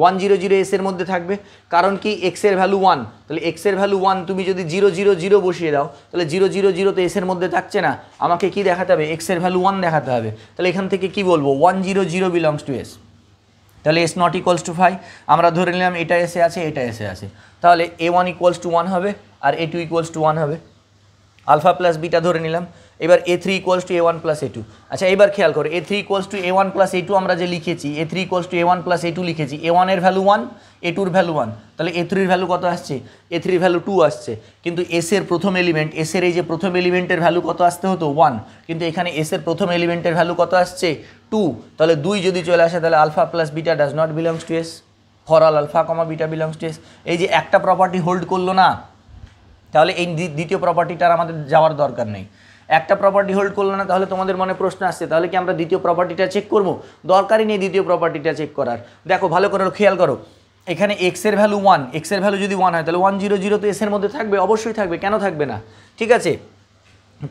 ওয়ান জিরো জিরো এসের মধ্যে থাকবে কারণ কি এক্সের ভ্যালু ওয়ান তাহলে এক্সের ভ্যালু ওয়ান তুমি যদি জিরো জিরো জিরো বসিয়ে দাও তাহলে জিরো জিরো জিরো তো এসের মধ্যে থাকছে না আমাকে কি দেখাতে হবে এক্সের ভ্যালু ওয়ান দেখাতে হবে তাহলে এখান থেকে কি বলবো one zero zero belongs to S তাহলে S not equals to phi আমরা ধরে নিলাম এটা এসে আছে এটা এসে আছে তাহলে A one equals to one হবে আর A two equals to one হবে আলফা প্লাস বিটা ধরে নিলাম এবার A three equals to A one plus A two আচ্ছা এবার খেয়াল করো A three equals to A one plus A two আমরা যে লিখেছি A three equals to A one plus A two লিখেছি এ ওয়ানের ভ্যালু ওয়ান এ টুর ভ্যালু ওয়ান তাহলে এ থ্রির ভ্যালু কত আসছে এ থ্রির ভ্যালু টু আসছে কিন্তু এস এর প্রথম এলিমেন্ট এস এর এই যে প্রথম এলিমেন্টের ভ্যালু কত আসতে হতো ওয়ান কিন্তু এখানে এস এর প্রথম এলিমেন্টের ভ্যালু কত আসছে টু তাহলে দুই যদি চলে আসে তাহলে alpha plus beta does not belongs to S for all alpha comma beta belongs to S এই যে একটা প্রপার্টি হোল্ড করলো না তাহলে এই দ্বিতীয় প্রপার্টিটার আমাদের যাওয়ার দরকার নেই একটা প্রপার্টি হোল্ড করলো না তাহলে তোমাদের মনে প্রশ্ন আসছে তাহলে কি আমরা দ্বিতীয় প্রপার্টিটা চেক করবো দরকারই নেই দ্বিতীয় প্রপার্টিটা চেক করার দেখো ভালো করে খেয়াল করো এখানে এক্সের ভ্যালু ওয়ান এক্সের ভ্যালু যদি ওয়ান হয় তাহলে ওয়ান জিরো জিরো তো এসের মধ্যে থাকবে অবশ্যই থাকবে কেন থাকবে না ঠিক আছে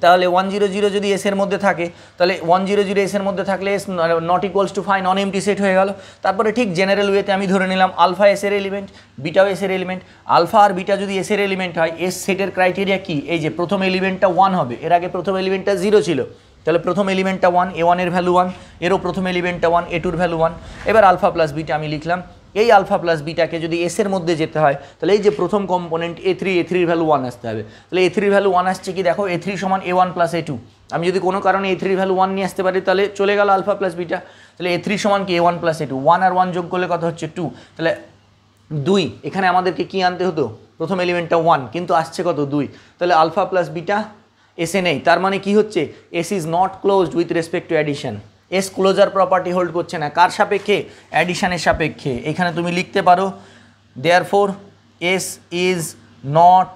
তাহলে ওয়ান জিরো জিরো যদি এসের মধ্যে থাকে তাহলে ওয়ান জিরো জিরো এসের মধ্যে থাকলে S not equals to phi non empty set হয়ে গেল তারপরে ঠিক জেনারেল ওয়েতে আমি ধরে নিলাম আলফা এসের এলিমেন্ট বিটাও এসের এলিমেন্ট আলফা আর বিটা যদি এসের এলিমেন্ট হয় এস সেটের ক্রাইটেরিয়া কি এই যে প্রথম এলিমেন্টটা ওয়ান হবে এর আগে প্রথম এলিমেন্টটা জিরো ছিল তাহলে প্রথম এলিমেন্টটা ওয়ান এ ওয়ানের ভ্যালু ওয়ান এরও প্রথম এলিমেন্টটা ওয়ান এ টুর ভ্যালু ওয়ান এবার আলফা প্লাস বিটা আমি লিখলাম এই আলফা প্লাস বিটাকে যদি এস এর মধ্যে যেতে হয় তাহলে এই যে প্রথম কম্পোনেন্ট এ থ্রি এ থ্রির ভ্যালু ওয়ান আসতে হবে তাহলে এ থ্রির ভ্যালু ওয়ান আসছে কি দেখো এ থ্রি সমান A one plus A two আমি যদি কোনো কারণে এ থ্রির ভ্যালু ওয়ান নিয়ে আসতে পারি তাহলে চলে গেল আলফা প্লাস বিটা তাহলে এ থ্রি সমান কি A one plus A two one আর ওয়ান যোগ করলে কথা হচ্ছে টু তাহলে দুই এখানে আমাদেরকে কি আনতে হতো প্রথম এলিমেন্টটা ওয়ান কিন্তু আসছে কত দুই তাহলে আলফা প্লাস বিটা এসে নেই তার মানে কি হচ্ছে S is not closed with respect to addition S closure property hold করছে না কার সাপেক্ষে অ্যাডিশানের সাপেক্ষে এখানে তুমি লিখতে পারো therefore S is not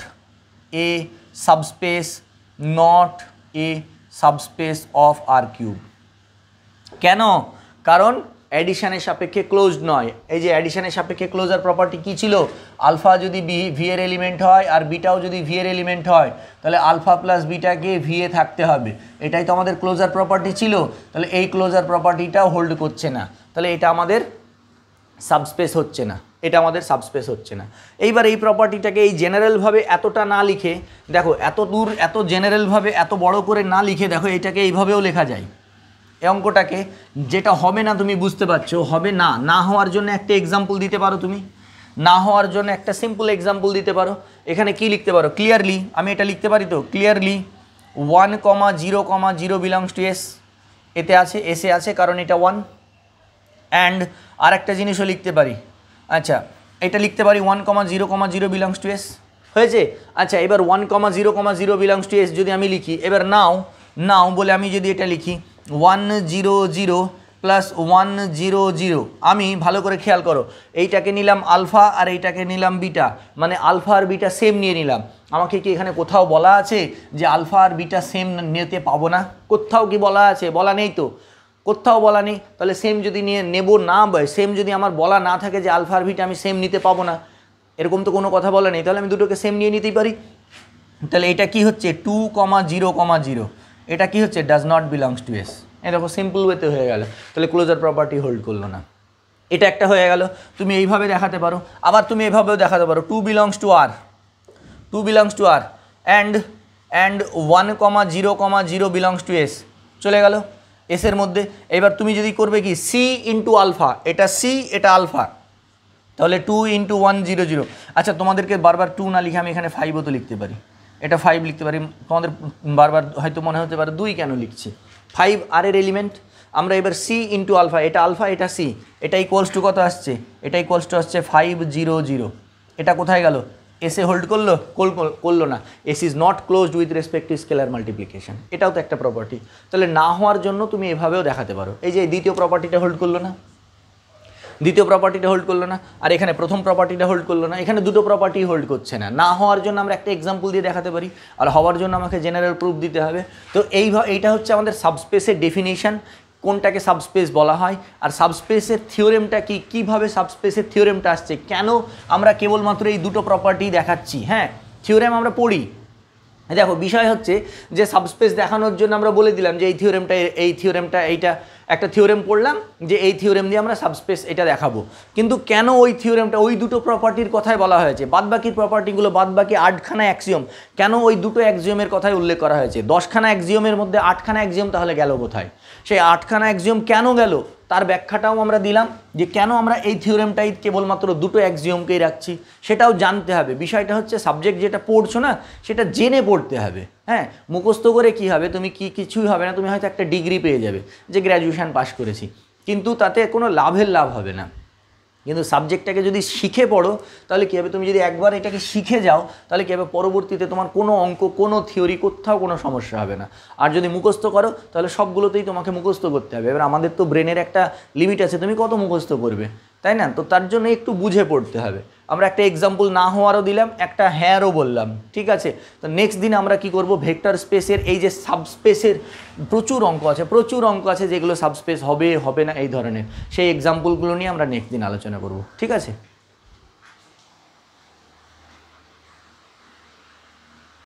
a subspace not a subspace of R cube কেন কারণ অ্যাডিশানের সাপেক্ষে ক্লোজ নয় এই যে অ্যাডিশানের সাপেক্ষে ক্লোজার প্রপার্টি কী ছিল আলফা যদি বি ভিয়ের এলিমেন্ট হয় আর বিটাও যদি ভিয়ের এলিমেন্ট হয় তাহলে আলফা প্লাস বিটাকে ভিএ থাকতে হবে এটাই তো আমাদের ক্লোজার প্রপার্টি ছিল তাহলে এই ক্লোজার প্রপার্টিটাও হোল্ড করছে না তাহলে এটা আমাদের সাবস্পেস হচ্ছে না এটা আমাদের সাবস্পেস হচ্ছে না এইবার এই প্রপার্টিটাকে এই জেনারেলভাবে এতটা না লিখে দেখো এত দূর এত জেনারেলভাবে এত বড় করে না লিখে দেখো এটাকে এইভাবেও লেখা যায় এই অঙ্কটাকে যেটা হবে না তুমি বুঝতে পারছো হবে না না হওয়ার জন্য একটা এক্সাম্পল দিতে পারো তুমি না হওয়ার জন্য একটা সিম্পল এক্সাম্পল দিতে পারো এখানে কি লিখতে পারো ক্লিয়ারলি আমি এটা লিখতে পারি তো clearly one comma zero comma zero belongs to S এতে আছে এসে আছে কারণ এটা ওয়ান অ্যান্ড আর একটা জিনিসও লিখতে পারি আচ্ছা এটা লিখতে পারি one comma zero comma zero belongs to S হয়েছে আচ্ছা এবার one comma zero comma zero belongs to S যদি আমি লিখি এবার নাও নাও বলে আমি যদি এটা লিখি one zero zero plus one zero zero আমি ভালো করে খেয়াল করো এইটাকে নিলাম আলফা আর এইটাকে নিলাম বিটা মানে আলফা আর বিটা সেম নিয়ে নিলাম আমাকে কি এখানে কোথাও বলা আছে যে আলফা আর বিটা সেম নিতে পাবো না কোথাও কি বলা আছে বলা নেই তো কোথাও বলা নেই তাহলে সেম যদি নিয়ে নেব না সেম যদি আমার বলা না থাকে যে আলফা আর বিটা আমি সেম নিতে পাবো না এরকম তো কোনো কথা বলা নেই তাহলে আমি দুটোকে সেম নিয়ে নিতেই পারি তাহলে এটা কি হচ্ছে two comma zero comma zero এটা কি হচ্ছে does not belongs to S এরকম সিম্পল ওয়েতে হয়ে গেল তাহলে ক্লোজার প্রপার্টি হোল্ড করলো না এটা একটা হয়ে গেল তুমি এইভাবে দেখাতে পারো আবার তুমি এভাবেও দেখাতে পারো two belongs to R two belongs to R and and one comma zero comma zero belongs to S চলে গেল এসের মধ্যে এবার তুমি যদি করবে কি সি ইন্টু আলফা এটা সি এটা আলফা তাহলে two into one zero zero আচ্ছা তোমাদেরকে বারবার টু না লিখে আমি এখানে ফাইভও তো লিখতে পারি এটা ফাইভ লিখতে পারি তোমাদের বারবার হয়তো মনে হতে পারে দুই কেন লিখছি ফাইভ আর এর এলিমেন্ট আমরা এবার সি ইন্টু আলফা এটা আলফা এটা সি এটা ইকোয়ালস টু কত আসছে এটা ইকোয়ালস টু আসছে ফাইভ জিরো জিরো এটা কোথায় গেল এসে হোল্ড করলো কোল করলো না S is not closed with respect to scalar multiplication এটাও তো একটা প্রপার্টি তাহলে না হওয়ার জন্য তুমি এভাবেও দেখাতে পারো এই যে দ্বিতীয় প্রপার্টিটা হোল্ড করলো না দ্বিতীয় প্রপার্টিটা হোল্ড করলো না আর এখানে প্রথম প্রপার্টিটা হোল্ড করলো না এখানে দুটো প্রপার্টি হোল্ড করছে না না হওয়ার জন্য আমরা একটা এক্সাম্পল দিয়ে দেখাতে পারি আর হওয়ার জন্য আমাকে জেনারেল প্রুফ দিতে হবে তো এই এইটা হচ্ছে আমাদের সাবস্পেসের ডেফিনেশান কোনটাকে সাবস্পেস বলা হয় আর সাবস্পেসের থিওরেমটা কি কীভাবে সাবস্পেসের থিওরেমটা আসছে কেন আমরা কেবলমাত্র এই দুটো প্রপার্টি দেখাচ্ছি হ্যাঁ থিওরেম আমরা পড়ি দেখো বিষয় হচ্ছে যে সাবস্পেস দেখানোর জন্য আমরা বলে দিলাম যে এই থিওরেমটা এই থিওরেমটা এইটা একটা থিওরেম পড়লাম যে এই থিওরেম দিয়ে আমরা সাবস্পেস এটা দেখাবো কিন্তু কেন ওই থিওরেমটা ওই দুটো প্রপার্টির কথাই বলা হয়েছে বাদবাকির প্রপার্টিগুলো বাদবাকি আটখানা অ্যাক্সিয়ম কেন ওই দুটো অ্যাক্সিয়মের কথাই উল্লেখ করা হয়েছে দশখানা অ্যাক্সিয়মের মধ্যে আটখানা অ্যাক্সিয়ম তাহলে গেল কোথায় সেই আটখানা অ্যাক্সিয়ম কেন গেল তার ব্যাখ্যাটাও আমরা দিলাম যে কেন আমরা এই থিওরেমটাই কেবলমাত্র দুটো অ্যাক্সিওমকেই রাখছি সেটাও জানতে হবে বিষয়টা হচ্ছে সাবজেক্ট যেটা পড়ছো না সেটা জেনে পড়তে হবে হ্যাঁ মুখস্থ করে কি হবে তুমি কি কিছুই হবে না তুমি হয়তো একটা ডিগ্রি পেয়ে যাবে যে গ্র্যাজুয়েশান পাশ করেছি কিন্তু তাতে কোনো লাভের লাভ হবে না কিন্তু সাবজেক্টটাকে যদি শিখে পড়ো তাহলে কী হবে তুমি যদি একবার এটাকে শিখে যাও তাহলে কী হবে পরবর্তীতে তোমার কোনো অঙ্ক কোনো থিওরি কোথাও কোনো সমস্যা হবে না আর যদি মুখস্থ করো তাহলে সবগুলোতেই তোমাকে মুখস্থ করতে হবে এবার আমাদের তো ব্রেনের একটা লিমিট আছে তুমি কত মুখস্থ করবে তাই না তো তার জন্য একটু বুঝে পড়তে হবে আমরা একটা এক্সাম্পল না হওয়ারও দিলাম একটা হ্যাঁরও বললাম ঠিক আছে তো নেক্সট দিন আমরা কি করব ভেক্টর স্পেসের এই যে সাবস্পেসের প্রচুর অঙ্ক আছে প্রচুর অঙ্ক আছে যেগুলো সাবস্পেস হবে হবে না এই ধরনের সেই এক্সাম্পলগুলো নিয়ে আমরা নেক্সট দিন আলোচনা করব ঠিক আছে